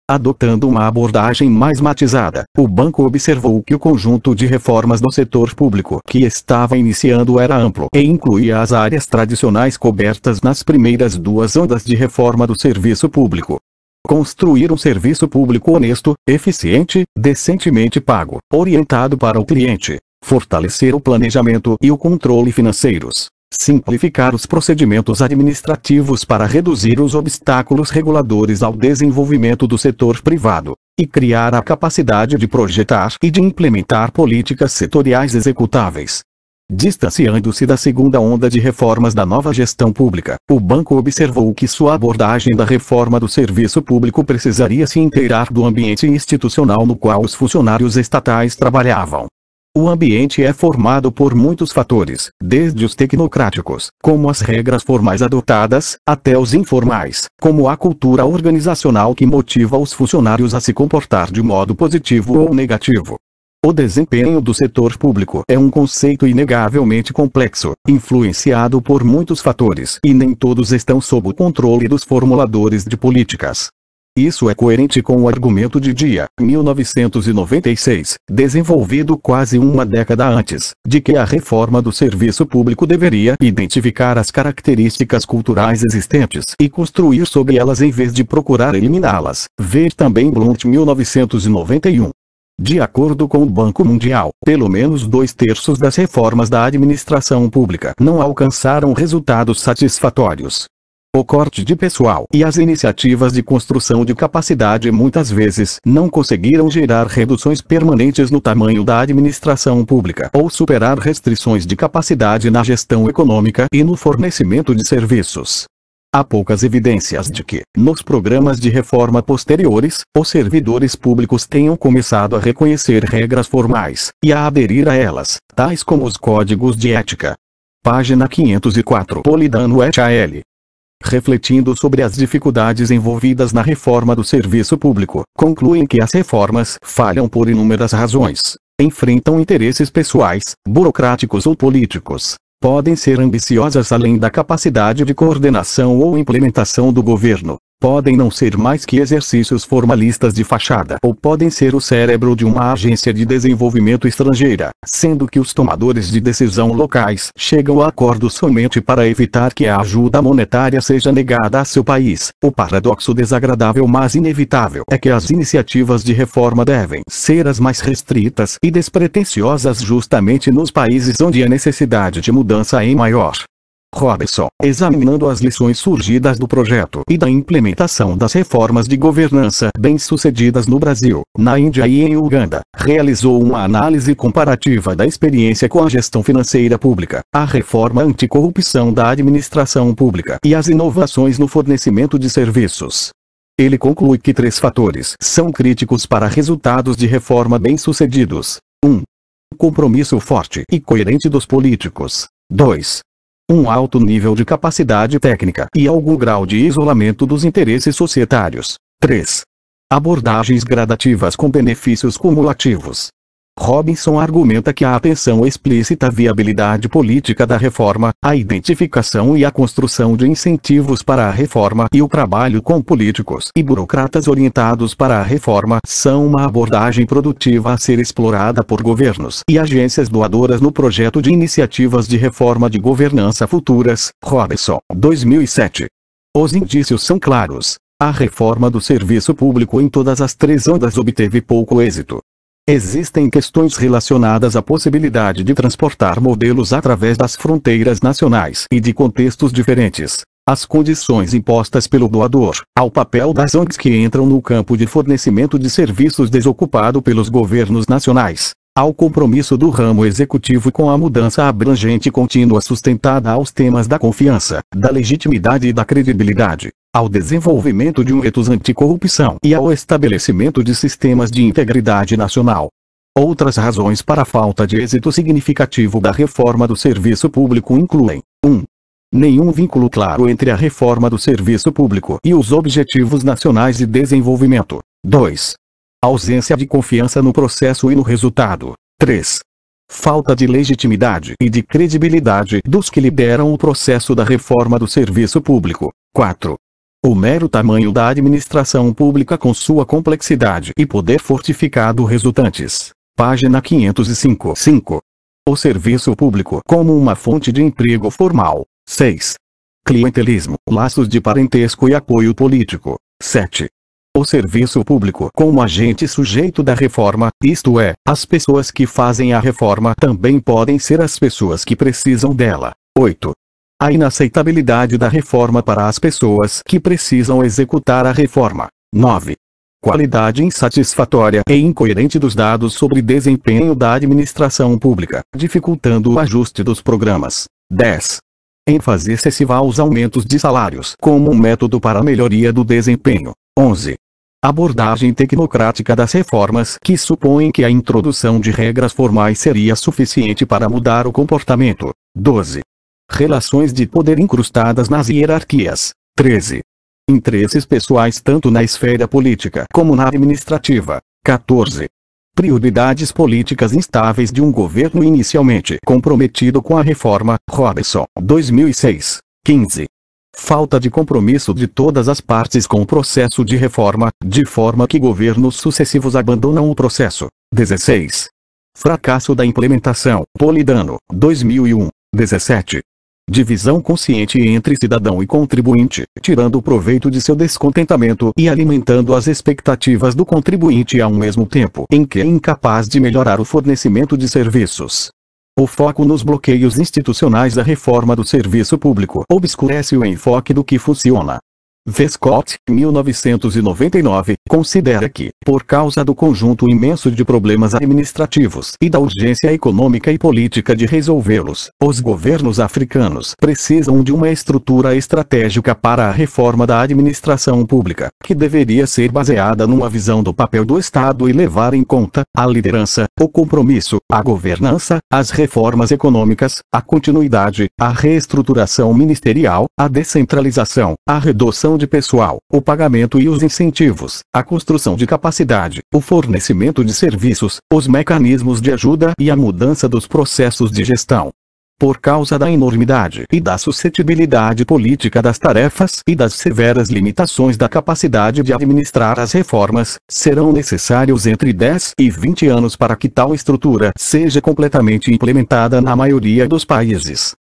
Adotando uma abordagem mais matizada, o banco observou que o conjunto de reformas do setor público que estava iniciando era amplo e incluía as áreas tradicionais cobertas nas primeiras duas ondas de reforma do serviço público, Construir um serviço público honesto, eficiente, decentemente pago, orientado para o cliente. Fortalecer o planejamento e o controle financeiros. Simplificar os procedimentos administrativos para reduzir os obstáculos reguladores ao desenvolvimento do setor privado. E criar a capacidade de projetar e de implementar políticas setoriais executáveis. Distanciando-se da segunda onda de reformas da nova gestão pública, o banco observou que sua abordagem da reforma do serviço público precisaria se inteirar do ambiente institucional no qual os funcionários estatais trabalhavam. O ambiente é formado por muitos fatores, desde os tecnocráticos, como as regras formais adotadas, até os informais, como a cultura organizacional que motiva os funcionários a se comportar de modo positivo ou negativo. O desempenho do setor público é um conceito inegavelmente complexo, influenciado por muitos fatores e nem todos estão sob o controle dos formuladores de políticas. Isso é coerente com o argumento de Dia, 1996, desenvolvido quase uma década antes, de que a reforma do serviço público deveria identificar as características culturais existentes e construir sobre elas em vez de procurar eliminá-las. Ver também Blunt 1991. De acordo com o Banco Mundial, pelo menos dois terços das reformas da administração pública não alcançaram resultados satisfatórios. O corte de pessoal e as iniciativas de construção de capacidade muitas vezes não conseguiram gerar reduções permanentes no tamanho da administração pública ou superar restrições de capacidade na gestão econômica e no fornecimento de serviços. Há poucas evidências de que, nos programas de reforma posteriores, os servidores públicos tenham começado a reconhecer regras formais e a aderir a elas, tais como os códigos de ética. Página 504 Polidano et al. Refletindo sobre as dificuldades envolvidas na reforma do serviço público, concluem que as reformas falham por inúmeras razões. Enfrentam interesses pessoais, burocráticos ou políticos, podem ser ambiciosas além da capacidade de coordenação ou implementação do governo podem não ser mais que exercícios formalistas de fachada ou podem ser o cérebro de uma agência de desenvolvimento estrangeira, sendo que os tomadores de decisão locais chegam a acordos somente para evitar que a ajuda monetária seja negada a seu país. O paradoxo desagradável mas inevitável é que as iniciativas de reforma devem ser as mais restritas e despretensiosas justamente nos países onde a necessidade de mudança é maior. Robertson, examinando as lições surgidas do projeto e da implementação das reformas de governança bem-sucedidas no Brasil, na Índia e em Uganda, realizou uma análise comparativa da experiência com a gestão financeira pública, a reforma anticorrupção da administração pública e as inovações no fornecimento de serviços. Ele conclui que três fatores são críticos para resultados de reforma bem-sucedidos. 1. Um, compromisso forte e coerente dos políticos. 2 um alto nível de capacidade técnica e algum grau de isolamento dos interesses societários. 3. Abordagens gradativas com benefícios cumulativos. Robinson argumenta que a atenção explícita à viabilidade política da reforma, a identificação e a construção de incentivos para a reforma e o trabalho com políticos e burocratas orientados para a reforma são uma abordagem produtiva a ser explorada por governos e agências doadoras no projeto de iniciativas de reforma de governança futuras, Robinson, 2007. Os indícios são claros. A reforma do serviço público em todas as três ondas obteve pouco êxito. Existem questões relacionadas à possibilidade de transportar modelos através das fronteiras nacionais e de contextos diferentes. As condições impostas pelo doador, ao papel das ONGs que entram no campo de fornecimento de serviços desocupado pelos governos nacionais, ao compromisso do ramo executivo com a mudança abrangente e contínua sustentada aos temas da confiança, da legitimidade e da credibilidade, ao desenvolvimento de um etos anticorrupção e ao estabelecimento de sistemas de integridade nacional. Outras razões para a falta de êxito significativo da reforma do serviço público incluem 1. Um, nenhum vínculo claro entre a reforma do serviço público e os objetivos nacionais de desenvolvimento. 2. Ausência de confiança no processo e no resultado. 3. Falta de legitimidade e de credibilidade dos que lideram o processo da reforma do serviço público. 4. O mero tamanho da administração pública com sua complexidade e poder fortificado resultantes. Página 505. 5. O serviço público como uma fonte de emprego formal. 6. Clientelismo, laços de parentesco e apoio político. 7. O serviço público como agente sujeito da reforma, isto é, as pessoas que fazem a reforma também podem ser as pessoas que precisam dela. 8 a inaceitabilidade da reforma para as pessoas que precisam executar a reforma. 9. Qualidade insatisfatória e incoerente dos dados sobre desempenho da administração pública, dificultando o ajuste dos programas. 10. ênfase excessiva aos aumentos de salários como um método para a melhoria do desempenho. 11 abordagem tecnocrática das reformas que supõe que a introdução de regras formais seria suficiente para mudar o comportamento. 12. Relações de poder incrustadas nas hierarquias. 13. Interesses pessoais tanto na esfera política como na administrativa. 14. Prioridades políticas instáveis de um governo inicialmente comprometido com a reforma, Robinson, 2006, 15. Falta de compromisso de todas as partes com o processo de reforma, de forma que governos sucessivos abandonam o processo, 16. Fracasso da implementação, Polidano, 2001, 17 divisão consciente entre cidadão e contribuinte, tirando proveito de seu descontentamento e alimentando as expectativas do contribuinte ao mesmo tempo em que é incapaz de melhorar o fornecimento de serviços. O foco nos bloqueios institucionais da reforma do serviço público obscurece o enfoque do que funciona. Vescott, 1999, considera que, por causa do conjunto imenso de problemas administrativos e da urgência econômica e política de resolvê-los, os governos africanos precisam de uma estrutura estratégica para a reforma da administração pública, que deveria ser baseada numa visão do papel do Estado e levar em conta a liderança, o compromisso, a governança, as reformas econômicas, a continuidade, a reestruturação ministerial, a descentralização, a redução contratação de pessoal, o pagamento e os incentivos, a construção de capacidade, o fornecimento de serviços, os mecanismos de ajuda e a mudança dos processos de gestão. Por causa da enormidade e da suscetibilidade política das tarefas e das severas limitações da capacidade de administrar as reformas, serão necessários entre 10 e 20 anos para que tal estrutura seja completamente implementada na maioria dos países.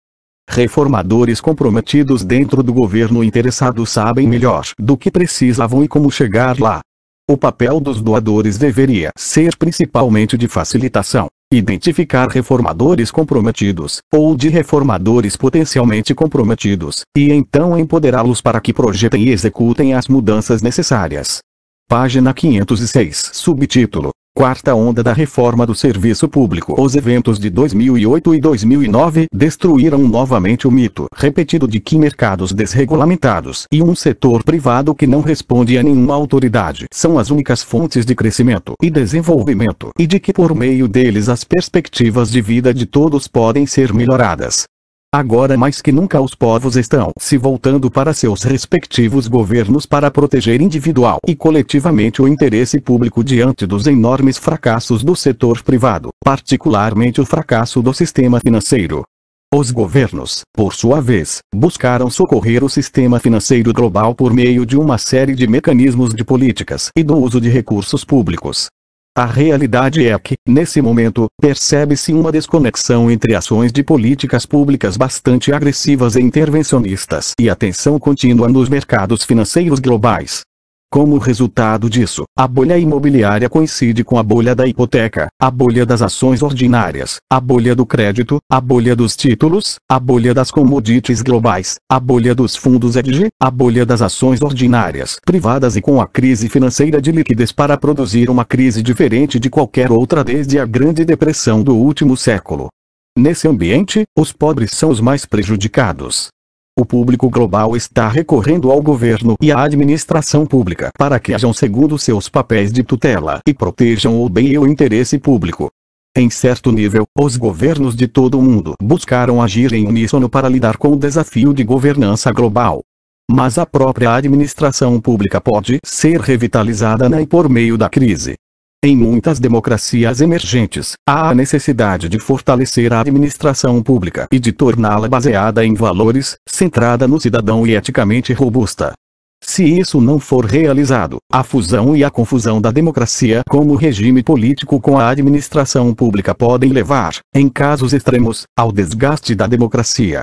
Reformadores comprometidos dentro do governo interessado sabem melhor do que precisavam e como chegar lá. O papel dos doadores deveria ser principalmente de facilitação, identificar reformadores comprometidos, ou de reformadores potencialmente comprometidos, e então empoderá-los para que projetem e executem as mudanças necessárias. Página 506 Subtítulo quarta onda da reforma do serviço público. Os eventos de 2008 e 2009 destruíram novamente o mito repetido de que mercados desregulamentados e um setor privado que não responde a nenhuma autoridade são as únicas fontes de crescimento e desenvolvimento, e de que por meio deles as perspectivas de vida de todos podem ser melhoradas. Agora mais que nunca os povos estão se voltando para seus respectivos governos para proteger individual e coletivamente o interesse público diante dos enormes fracassos do setor privado, particularmente o fracasso do sistema financeiro. Os governos, por sua vez, buscaram socorrer o sistema financeiro global por meio de uma série de mecanismos de políticas e do uso de recursos públicos, a realidade é que, nesse momento, percebe-se uma desconexão entre ações de políticas públicas bastante agressivas e intervencionistas e a tensão contínua nos mercados financeiros globais. Como resultado disso, a bolha imobiliária coincide com a bolha da hipoteca, a bolha das ações ordinárias, a bolha do crédito, a bolha dos títulos, a bolha das commodities globais, a bolha dos fundos EDG, a bolha das ações ordinárias privadas e com a crise financeira de liquidez para produzir uma crise diferente de qualquer outra desde a Grande Depressão do último século. Nesse ambiente, os pobres são os mais prejudicados. O público global está recorrendo ao governo e à administração pública para que hajam segundo seus papéis de tutela e protejam o bem e o interesse público. Em certo nível, os governos de todo o mundo buscaram agir em uníssono para lidar com o desafio de governança global. Mas a própria administração pública pode ser revitalizada na né, e por meio da crise. Em muitas democracias emergentes, há a necessidade de fortalecer a administração pública e de torná-la baseada em valores, centrada no cidadão e eticamente robusta. Se isso não for realizado, a fusão e a confusão da democracia como regime político com a administração pública podem levar, em casos extremos, ao desgaste da democracia.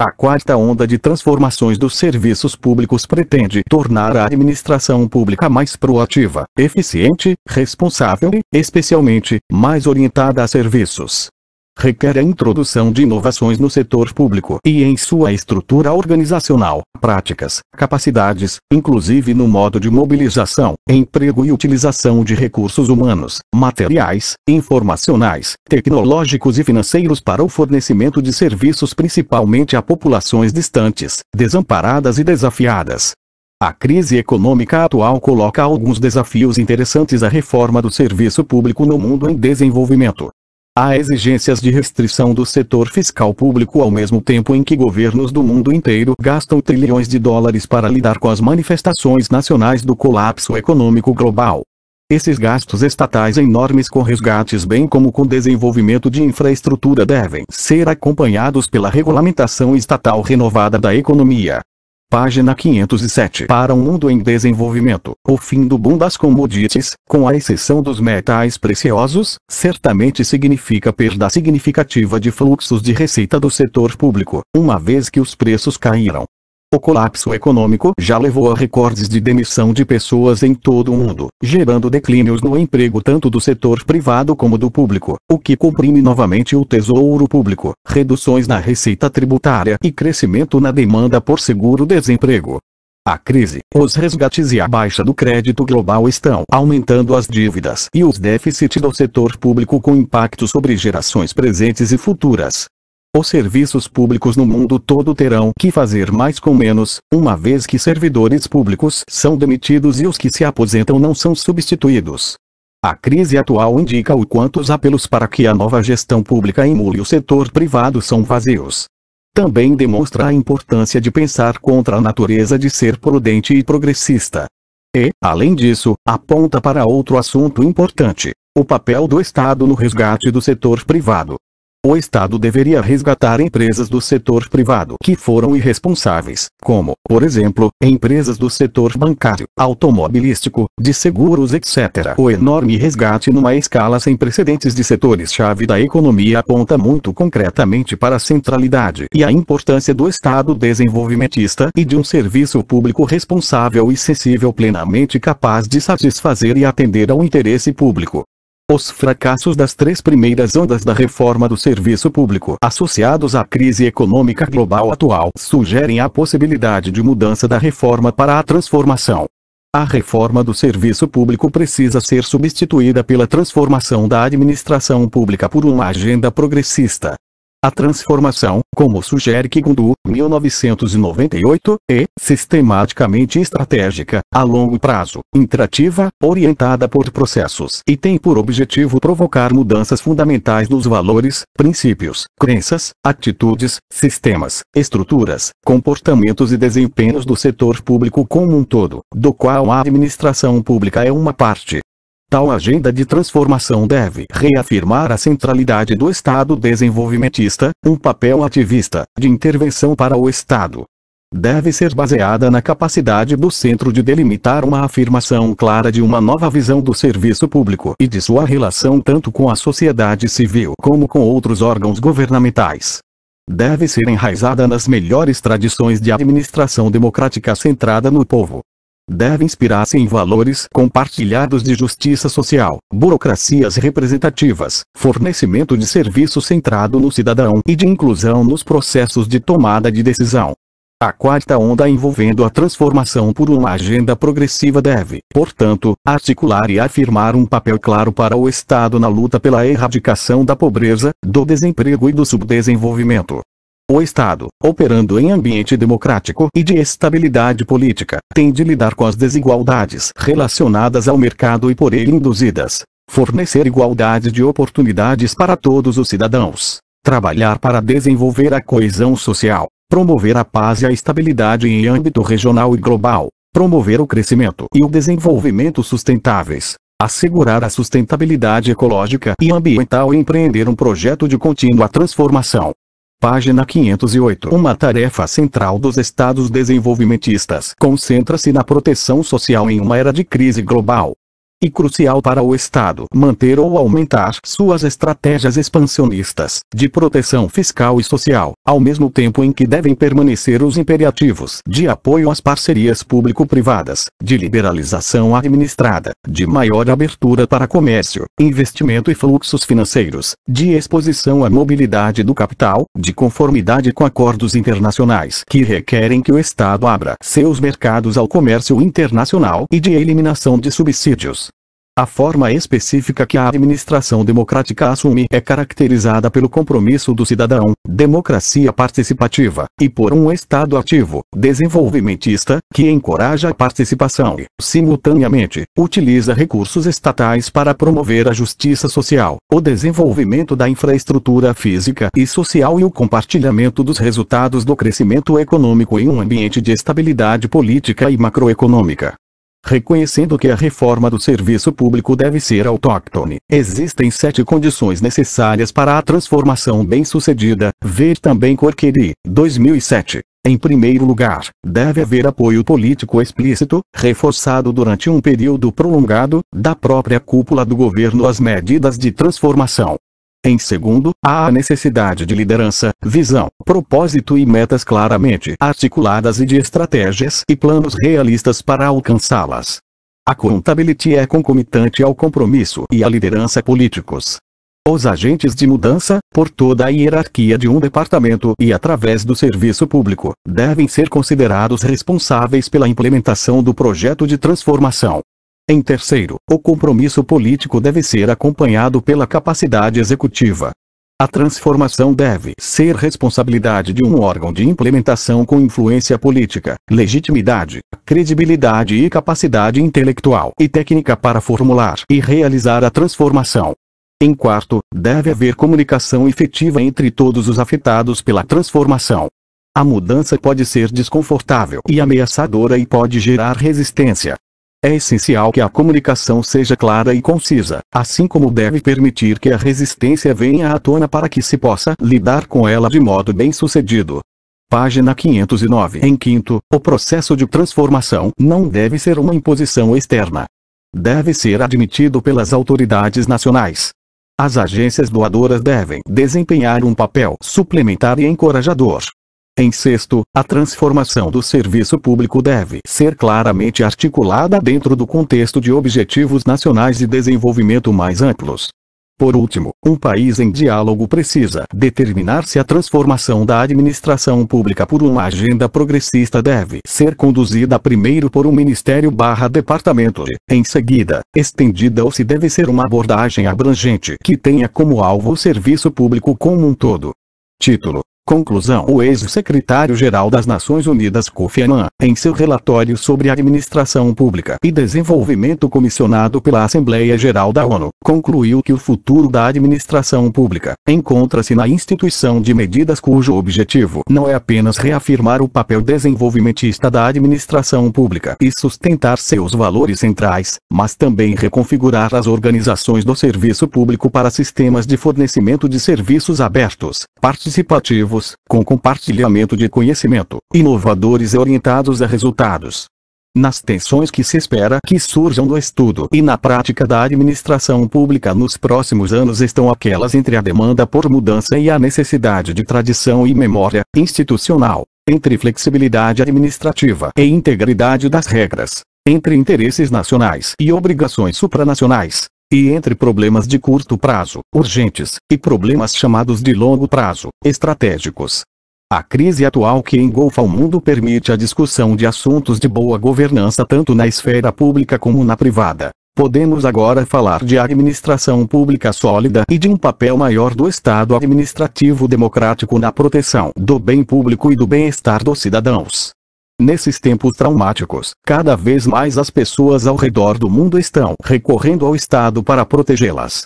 A quarta onda de transformações dos serviços públicos pretende tornar a administração pública mais proativa, eficiente, responsável e, especialmente, mais orientada a serviços requer a introdução de inovações no setor público e em sua estrutura organizacional, práticas, capacidades, inclusive no modo de mobilização, emprego e utilização de recursos humanos, materiais, informacionais, tecnológicos e financeiros para o fornecimento de serviços principalmente a populações distantes, desamparadas e desafiadas. A crise econômica atual coloca alguns desafios interessantes à reforma do serviço público no mundo em desenvolvimento, Há exigências de restrição do setor fiscal público ao mesmo tempo em que governos do mundo inteiro gastam trilhões de dólares para lidar com as manifestações nacionais do colapso econômico global. Esses gastos estatais enormes com resgates bem como com desenvolvimento de infraestrutura devem ser acompanhados pela regulamentação estatal renovada da economia. Página 507 Para um mundo em desenvolvimento, o fim do boom das commodities, com a exceção dos metais preciosos, certamente significa perda significativa de fluxos de receita do setor público, uma vez que os preços caíram, o colapso econômico já levou a recordes de demissão de pessoas em todo o mundo, gerando declínios no emprego tanto do setor privado como do público, o que comprime novamente o tesouro público, reduções na receita tributária e crescimento na demanda por seguro-desemprego. A crise, os resgates e a baixa do crédito global estão aumentando as dívidas e os déficits do setor público com impacto sobre gerações presentes e futuras os serviços públicos no mundo todo terão que fazer mais com menos, uma vez que servidores públicos são demitidos e os que se aposentam não são substituídos. A crise atual indica o quanto os apelos para que a nova gestão pública emule o setor privado são vazios. Também demonstra a importância de pensar contra a natureza de ser prudente e progressista. E, além disso, aponta para outro assunto importante: o papel do Estado no resgate do setor privado o Estado deveria resgatar empresas do setor privado que foram irresponsáveis, como, por exemplo, empresas do setor bancário, automobilístico, de seguros etc. O enorme resgate numa escala sem precedentes de setores-chave da economia aponta muito concretamente para a centralidade e a importância do Estado desenvolvimentista e de um serviço público responsável e sensível plenamente capaz de satisfazer e atender ao interesse público. Os fracassos das três primeiras ondas da reforma do serviço público associados à crise econômica global atual sugerem a possibilidade de mudança da reforma para a transformação. A reforma do serviço público precisa ser substituída pela transformação da administração pública por uma agenda progressista, a transformação, como sugere Kigundu, 1998, é sistematicamente estratégica, a longo prazo, interativa, orientada por processos e tem por objetivo provocar mudanças fundamentais nos valores, princípios, crenças, atitudes, sistemas, estruturas, comportamentos e desempenhos do setor público como um todo, do qual a administração pública é uma parte. Tal agenda de transformação deve reafirmar a centralidade do Estado desenvolvimentista, um papel ativista, de intervenção para o Estado. Deve ser baseada na capacidade do centro de delimitar uma afirmação clara de uma nova visão do serviço público e de sua relação tanto com a sociedade civil como com outros órgãos governamentais deve ser enraizada nas melhores tradições de administração democrática centrada no povo, deve inspirar-se em valores compartilhados de justiça social, burocracias representativas, fornecimento de serviço centrado no cidadão e de inclusão nos processos de tomada de decisão. A quarta onda envolvendo a transformação por uma agenda progressiva deve, portanto, articular e afirmar um papel claro para o Estado na luta pela erradicação da pobreza, do desemprego e do subdesenvolvimento. O Estado, operando em ambiente democrático e de estabilidade política, tem de lidar com as desigualdades relacionadas ao mercado e por ele induzidas. Fornecer igualdade de oportunidades para todos os cidadãos. Trabalhar para desenvolver a coesão social. Promover a paz e a estabilidade em âmbito regional e global. Promover o crescimento e o desenvolvimento sustentáveis assegurar a sustentabilidade ecológica e ambiental e empreender um projeto de contínua transformação, Página 508. Uma tarefa central dos estados desenvolvimentistas concentra-se na proteção social em uma era de crise global e crucial para o Estado manter ou aumentar suas estratégias expansionistas de proteção fiscal e social, ao mesmo tempo em que devem permanecer os imperativos de apoio às parcerias público-privadas, de liberalização administrada, de maior abertura para comércio, investimento e fluxos financeiros, de exposição à mobilidade do capital, de conformidade com acordos internacionais que requerem que o Estado abra seus mercados ao comércio internacional e de eliminação de subsídios a forma específica que a administração democrática assume é caracterizada pelo compromisso do cidadão, democracia participativa, e por um Estado ativo, desenvolvimentista, que encoraja a participação e, simultaneamente, utiliza recursos estatais para promover a justiça social, o desenvolvimento da infraestrutura física e social e o compartilhamento dos resultados do crescimento econômico em um ambiente de estabilidade política e macroeconômica reconhecendo que a reforma do serviço público deve ser autóctone. Existem sete condições necessárias para a transformação bem-sucedida, ver também Corqueri, 2007. Em primeiro lugar, deve haver apoio político explícito, reforçado durante um período prolongado, da própria cúpula do governo às medidas de transformação. Em segundo, há a necessidade de liderança, visão, propósito e metas claramente articuladas e de estratégias e planos realistas para alcançá-las. A accountability é concomitante ao compromisso e à liderança políticos. Os agentes de mudança, por toda a hierarquia de um departamento e através do serviço público, devem ser considerados responsáveis pela implementação do projeto de transformação. Em terceiro, o compromisso político deve ser acompanhado pela capacidade executiva. A transformação deve ser responsabilidade de um órgão de implementação com influência política, legitimidade, credibilidade e capacidade intelectual e técnica para formular e realizar a transformação. Em quarto, deve haver comunicação efetiva entre todos os afetados pela transformação. A mudança pode ser desconfortável e ameaçadora e pode gerar resistência, é essencial que a comunicação seja clara e concisa, assim como deve permitir que a resistência venha à tona para que se possa lidar com ela de modo bem sucedido. Página 509. Em quinto, o processo de transformação não deve ser uma imposição externa. Deve ser admitido pelas autoridades nacionais. As agências doadoras devem desempenhar um papel suplementar e encorajador, em sexto, a transformação do serviço público deve ser claramente articulada dentro do contexto de objetivos nacionais de desenvolvimento mais amplos. Por último, um país em diálogo precisa determinar se a transformação da administração pública por uma agenda progressista deve ser conduzida primeiro por um ministério barra departamento e, em seguida, estendida ou se deve ser uma abordagem abrangente que tenha como alvo o serviço público como um todo. Título Conclusão O ex-secretário-geral das Nações Unidas Kofi Annan, em seu relatório sobre administração pública e desenvolvimento comissionado pela Assembleia Geral da ONU, concluiu que o futuro da administração pública encontra-se na instituição de medidas cujo objetivo não é apenas reafirmar o papel desenvolvimentista da administração pública e sustentar seus valores centrais, mas também reconfigurar as organizações do serviço público para sistemas de fornecimento de serviços abertos, participativos novos, com compartilhamento de conhecimento, inovadores e orientados a resultados. Nas tensões que se espera que surjam do estudo e na prática da administração pública nos próximos anos estão aquelas entre a demanda por mudança e a necessidade de tradição e memória institucional, entre flexibilidade administrativa e integridade das regras, entre interesses nacionais e obrigações supranacionais, e entre problemas de curto prazo, urgentes, e problemas chamados de longo prazo, estratégicos. A crise atual que engolfa o mundo permite a discussão de assuntos de boa governança tanto na esfera pública como na privada. Podemos agora falar de administração pública sólida e de um papel maior do Estado administrativo democrático na proteção do bem público e do bem-estar dos cidadãos. Nesses tempos traumáticos, cada vez mais as pessoas ao redor do mundo estão recorrendo ao Estado para protegê-las.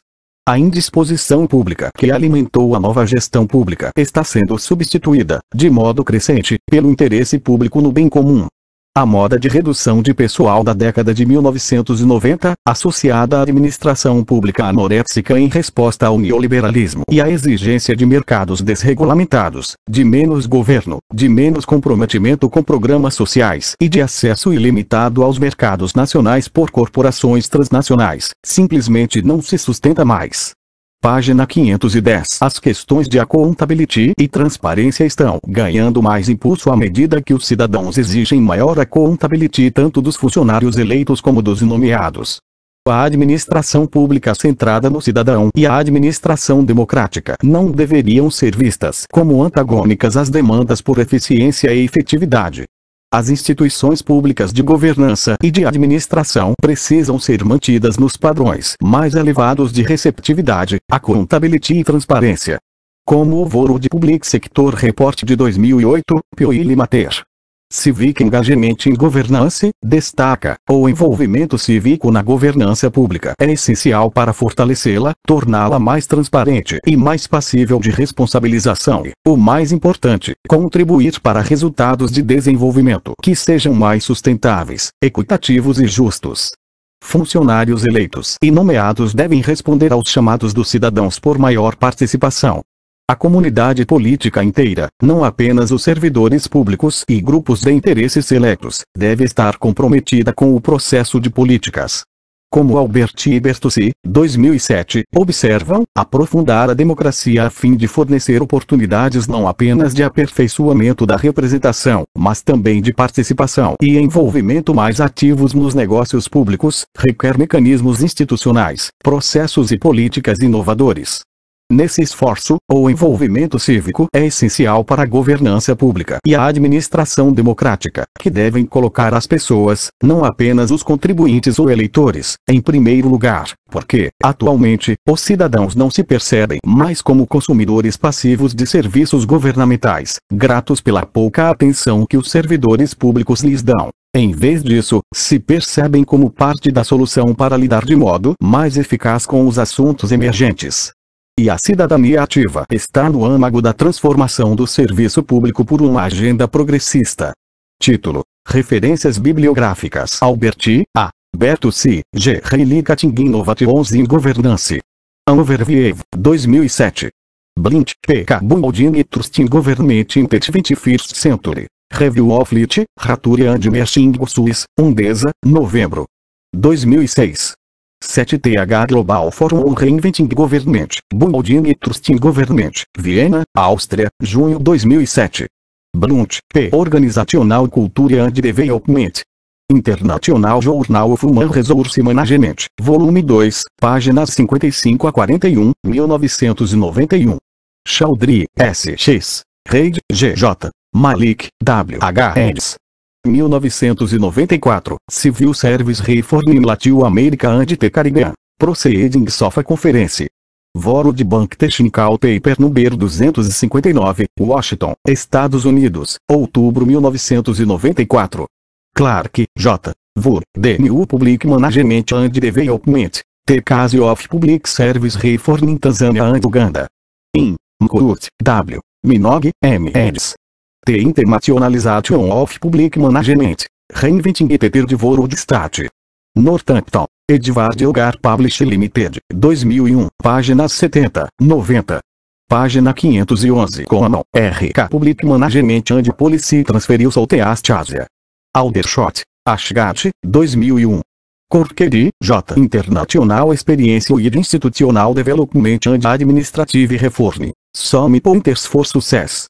A indisposição pública que alimentou a nova gestão pública está sendo substituída, de modo crescente, pelo interesse público no bem comum. A moda de redução de pessoal da década de 1990, associada à administração pública anoréxica em resposta ao neoliberalismo e à exigência de mercados desregulamentados, de menos governo, de menos comprometimento com programas sociais e de acesso ilimitado aos mercados nacionais por corporações transnacionais, simplesmente não se sustenta mais. Página 510. As questões de accountability e transparência estão ganhando mais impulso à medida que os cidadãos exigem maior accountability tanto dos funcionários eleitos como dos nomeados. A administração pública centrada no cidadão e a administração democrática não deveriam ser vistas como antagônicas às demandas por eficiência e efetividade. As instituições públicas de governança e de administração precisam ser mantidas nos padrões mais elevados de receptividade, accountability e transparência. Como o Vorod de Public Sector Report de 2008, Pio Mater, Civic Engagement em Governance, destaca, o envolvimento cívico na governança pública é essencial para fortalecê-la, torná-la mais transparente e mais passível de responsabilização e, o mais importante, contribuir para resultados de desenvolvimento que sejam mais sustentáveis, equitativos e justos. Funcionários eleitos e nomeados devem responder aos chamados dos cidadãos por maior participação, a comunidade política inteira, não apenas os servidores públicos e grupos de interesses seletos, deve estar comprometida com o processo de políticas. Como Alberti e Bertucci 2007, observam, aprofundar a democracia a fim de fornecer oportunidades não apenas de aperfeiçoamento da representação, mas também de participação e envolvimento mais ativos nos negócios públicos, requer mecanismos institucionais, processos e políticas inovadores. Nesse esforço, o envolvimento cívico é essencial para a governança pública e a administração democrática, que devem colocar as pessoas, não apenas os contribuintes ou eleitores, em primeiro lugar, porque, atualmente, os cidadãos não se percebem mais como consumidores passivos de serviços governamentais, gratos pela pouca atenção que os servidores públicos lhes dão. Em vez disso, se percebem como parte da solução para lidar de modo mais eficaz com os assuntos emergentes. E a cidadania ativa está no âmago da transformação do serviço público por uma agenda progressista. Título: Referências bibliográficas Alberti, A. Bertucci, G. Reinica Innovations in Governance. Anverviev, 2007. Blint, P. K. Bumoldini Trust in Government in the 21st Century. Review of Lit, Raturi and Merching Suis, Undesa, novembro. 2006. 7TH Global Forum on Reinventing Government, e Trusting Government, Viena, Áustria, junho 2007. Blunt, P. Organizational Culture and Development. International Journal of Human Resource Management, volume 2, páginas 55 a 41, 1991. S. X. Reid, G. J. Malik, W. H. S. 1994, Civil Service Reform in Latin America and the Caribbean, Proceedings of a Conference. Vorud Bank Technical Paper número 259, Washington, Estados Unidos, outubro 1994. Clark, J. Vur, The New Public Management and Development, The Case of Public Service Reform in Tanzânia and Uganda. In, Mkurut, W. Minog, M. Eds, The Internationalization of Public Management, Reinventing the de Stat. Northampton, Edvard Elgar Publish Limited, 2001, páginas 70, 90. Página 511 Common, RK Public Management and Policy Transferiu Solteast Asia. Aldershot, Ashgat, 2001. Corkedi, J. International Experience e Institucional Development and Administrative Reform, Some Pointers for Success.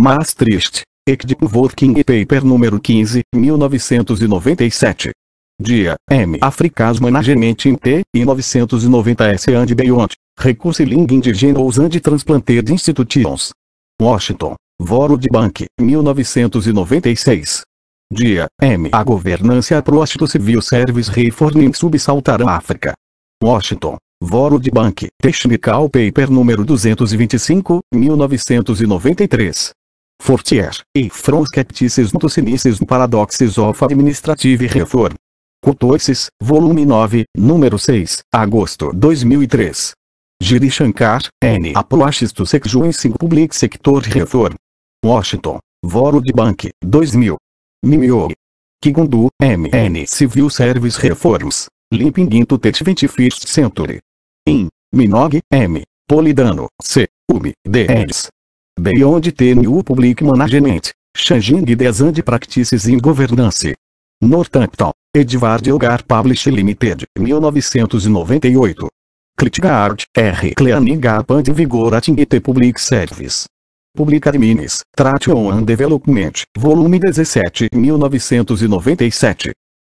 Maastricht, Ectiv Working Paper número 15, 1997. Dia, M. Africa's Management in T, e 990 S. and Beyond, Reconciling Indigenos and Transplanted Institutions. Washington, Vorod Bank, 1996. Dia, M. A governança Proasto Civil Service Reform in Subsaltaran África. Washington, Vorod Bank, Technical Paper número 225, 1993. Fortier, E. frons captices notocinisses paradoxes of administrative reform. Cotoices, volume 9, número 6, agosto 2003. Giri Shankar, N. Apoloaches to Sexjuensing Public Sector Reform. Washington, Vorod Bank, 2000. New Kigundu, M. N. Civil Service Reforms, Limping into the 21st Century. In, Minog, M. Polidano, C. UMI, D. S. Beyond TNU New Public Management, Changing Design Practices in Governance. Northampton, Edvard Elgar Publish Limited, 1998. Clitgard, R. Cleaning Up and Vigorating IT Public Service. Public Admins, Traction and Development, volume 17, 1997.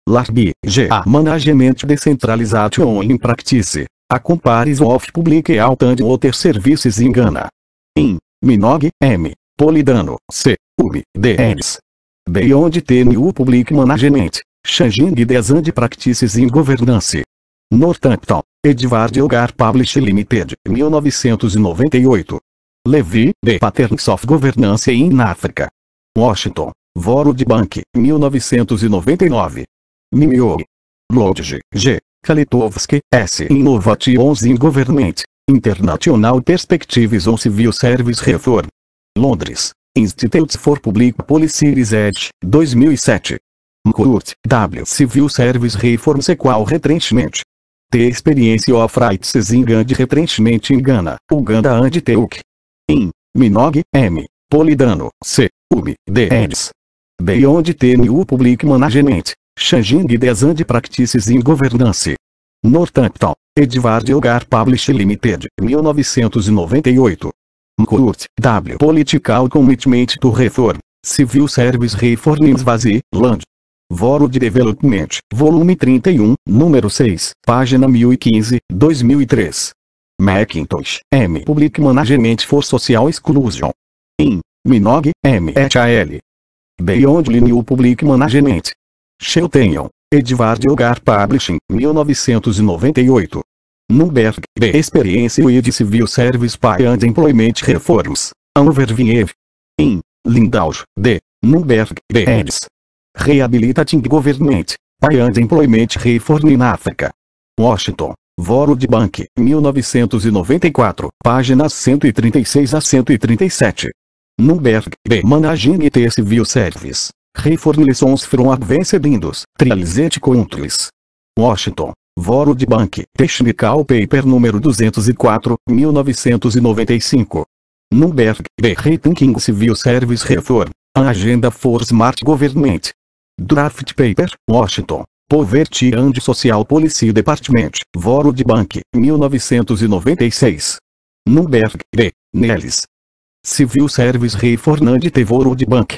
Larbi, G. A Management Decentralization in Practice, a Comparison of Public Health and Other Services in Ghana. In Minogue, M. Polidano, C. UB, DNs. Beyond TNU Public Management, Changing Design Practices in Governance. Northampton, Edvard Elgar Publish Limited, 1998. Levy, The Patterns of Governance in Africa. Washington, Vorod Bank, 1999. Nimio. Lodge, G. Kalitowski, S. Innovations in Government, International Perspectives on Civil Service Reform. Londres, Institute for Public Policy Research, 2007. McCourt, W. Civil Service Reform Sequal Retrenchment. The Experience of Rights in Gandhi Retrenchment in Ghana, Uganda and Teuk. In, Minog, M. Polidano, C. UB, D. Eds. Beyond the New Public Management, Changing the and Practices in Governance. Northampton, Edvard Elgar Publish Limited, 1998. Mkurt, W. Political Commitment to Reform, Civil Service Reform in Land. Voro de Development, volume 31, número 6, página 1015, 2003. Macintosh, M. Public Management for Social Exclusion. In, Minog, M. et al. Beyond Linear Public Management. Sheltenham, Edvard Elgar Publishing, 1998. Numberg, The Experience with Civil Service by and Employment Reforms, Overview. In, Lindausch, D. Numberg, The Eds. Rehabilitating Government, by and Employment Reform in Africa. Washington, Vorod Bank, 1994, páginas 136 a 137. Numberg, The Managing T. Civil Service, Reformulações foram advencedidos, trializete contris. Washington, Voro de Bank, Technical Paper número 204, 1995. Nürnberg, The Rethinking Civil Service Reform, Agenda for Smart Government. Draft Paper, Washington, Poverty and Social Policy Department, Voro de Bank, 1996. Nürnberg, de Nellis. Civil Service Reform and Tevoro de Bank.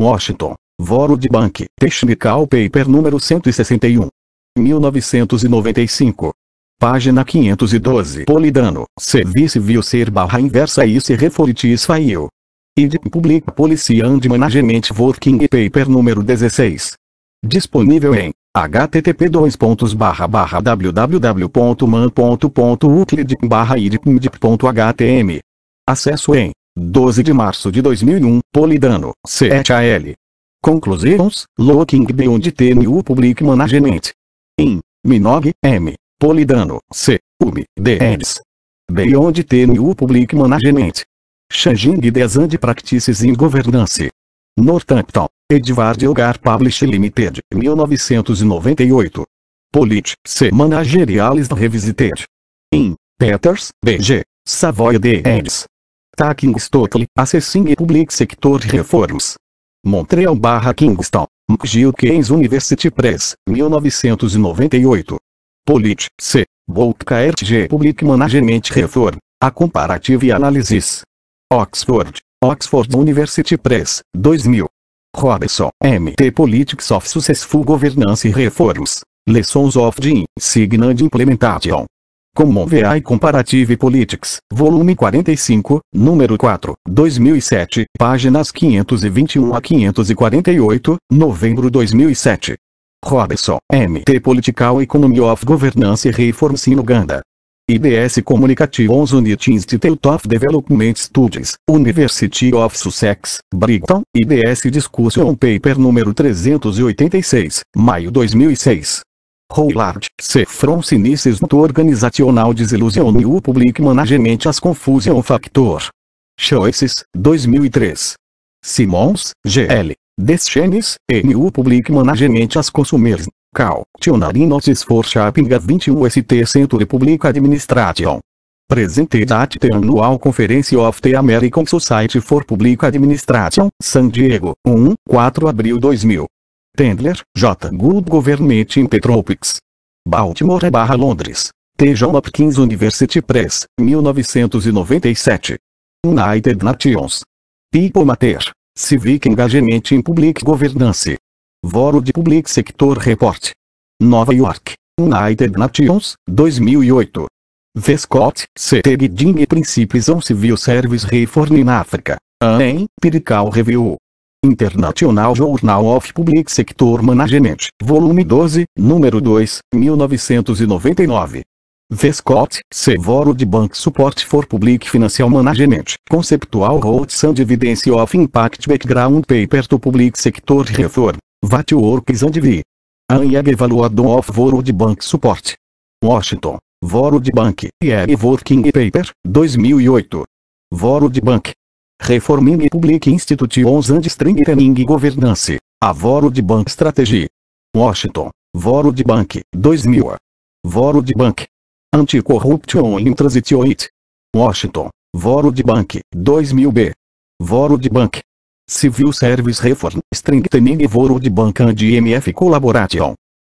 Washington, Vorud Bank, Technical Paper número 161. 1995. Página 512. Polidano, Service viu ser barra inversa e se reforitis fail. ID Public Policy and Management Working Paper número 16. Disponível em http www.man.uclid.htm. Acesso em 12 de março de 2001, Polidano, CHL. Conclusions, Looking Beyond the New Public Management. In, Minog, M, Polidano, C, UMI, DNs. Beyond the New Public Management. Changing Design Practices in Governance. Northampton, Edward Elgar Publish Limited, 1998. Polit, C. Managerialis Revisited. In, Peters, BG, Savoy DNs. Taking Stockley: Assessing Public Sector Reforms. Montreal barra Kingston. McGill Keynes University Press, 1998. Polit. C. Volkert G. Public Management Reform. A Comparative Analysis. Oxford. Oxford University Press, 2000. Robertson, MT Politics of Successful Governance Reforms. Lessons of the Insignificant Implementation. Common VI Comparative Politics, volume 45, número 4, 2007, páginas 521 a 548, novembro 2007. Robertson, M. T. Political Economy of Governance Reforms in Uganda. IBS Communications Unit Institute of Development Studies, University of Sussex, Brighton, IBS Discussion Paper número 386, maio 2006. Roulard, se from sinisismo organizacional desilusione o public management as confusion factor. Choices, 2003. Simons, G.L. e N.U. Public Management as Consumers, Cal, Tionary Notes for Shopping 21 ST Century Public Administration. Presented at the Annual Conference of the American Society for Public Administration, San Diego, 1, 4 abril 2000. Tendler, J. Good Government in Petropics. Baltimore barra Londres. T. Hopkins University Press, 1997. United Nations. P. Matter. Civic Engagement in Public Governance. Voro de Public Sector Report. Nova York. United Nations, 2008. V. Scott, C. e Principles on Civil Service Reform in Africa. An Empirical Review. International Journal of Public Sector Management, volume 12, número 2, 1999. V. Scott, Voro de Bank Support for Public Financial Management, Conceptual Roads and Evidence of Impact Background Paper to Public Sector Reform, VAT and V. Anjag evaluation of World Bank Support. Washington, World Bank, E. Working Paper, 2008. World Bank, Reforming Public Institutions and Strengthening Governance. A de Bank Strategy. Washington. Voro de Bank, 2000. Voro de Bank. Anticorruption in Transitioit. Washington. Voro de Bank, 2000B. Voro de Bank. Civil Service Reform, Strengthening de Bank and IMF Collaboration.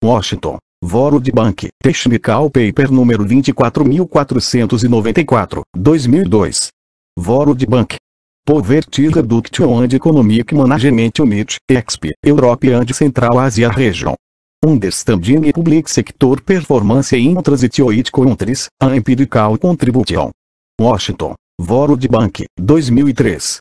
Washington. Voro de Bank, Technical Paper número 24494, 2002. Voro de Bank. Poverty Reduction and Economic Management Unit, EXP, Europe and Central Asia Region. Understanding Public Sector Performance in Transitoid Countries, a Empirical Contribution. Washington, World Bank, 2003.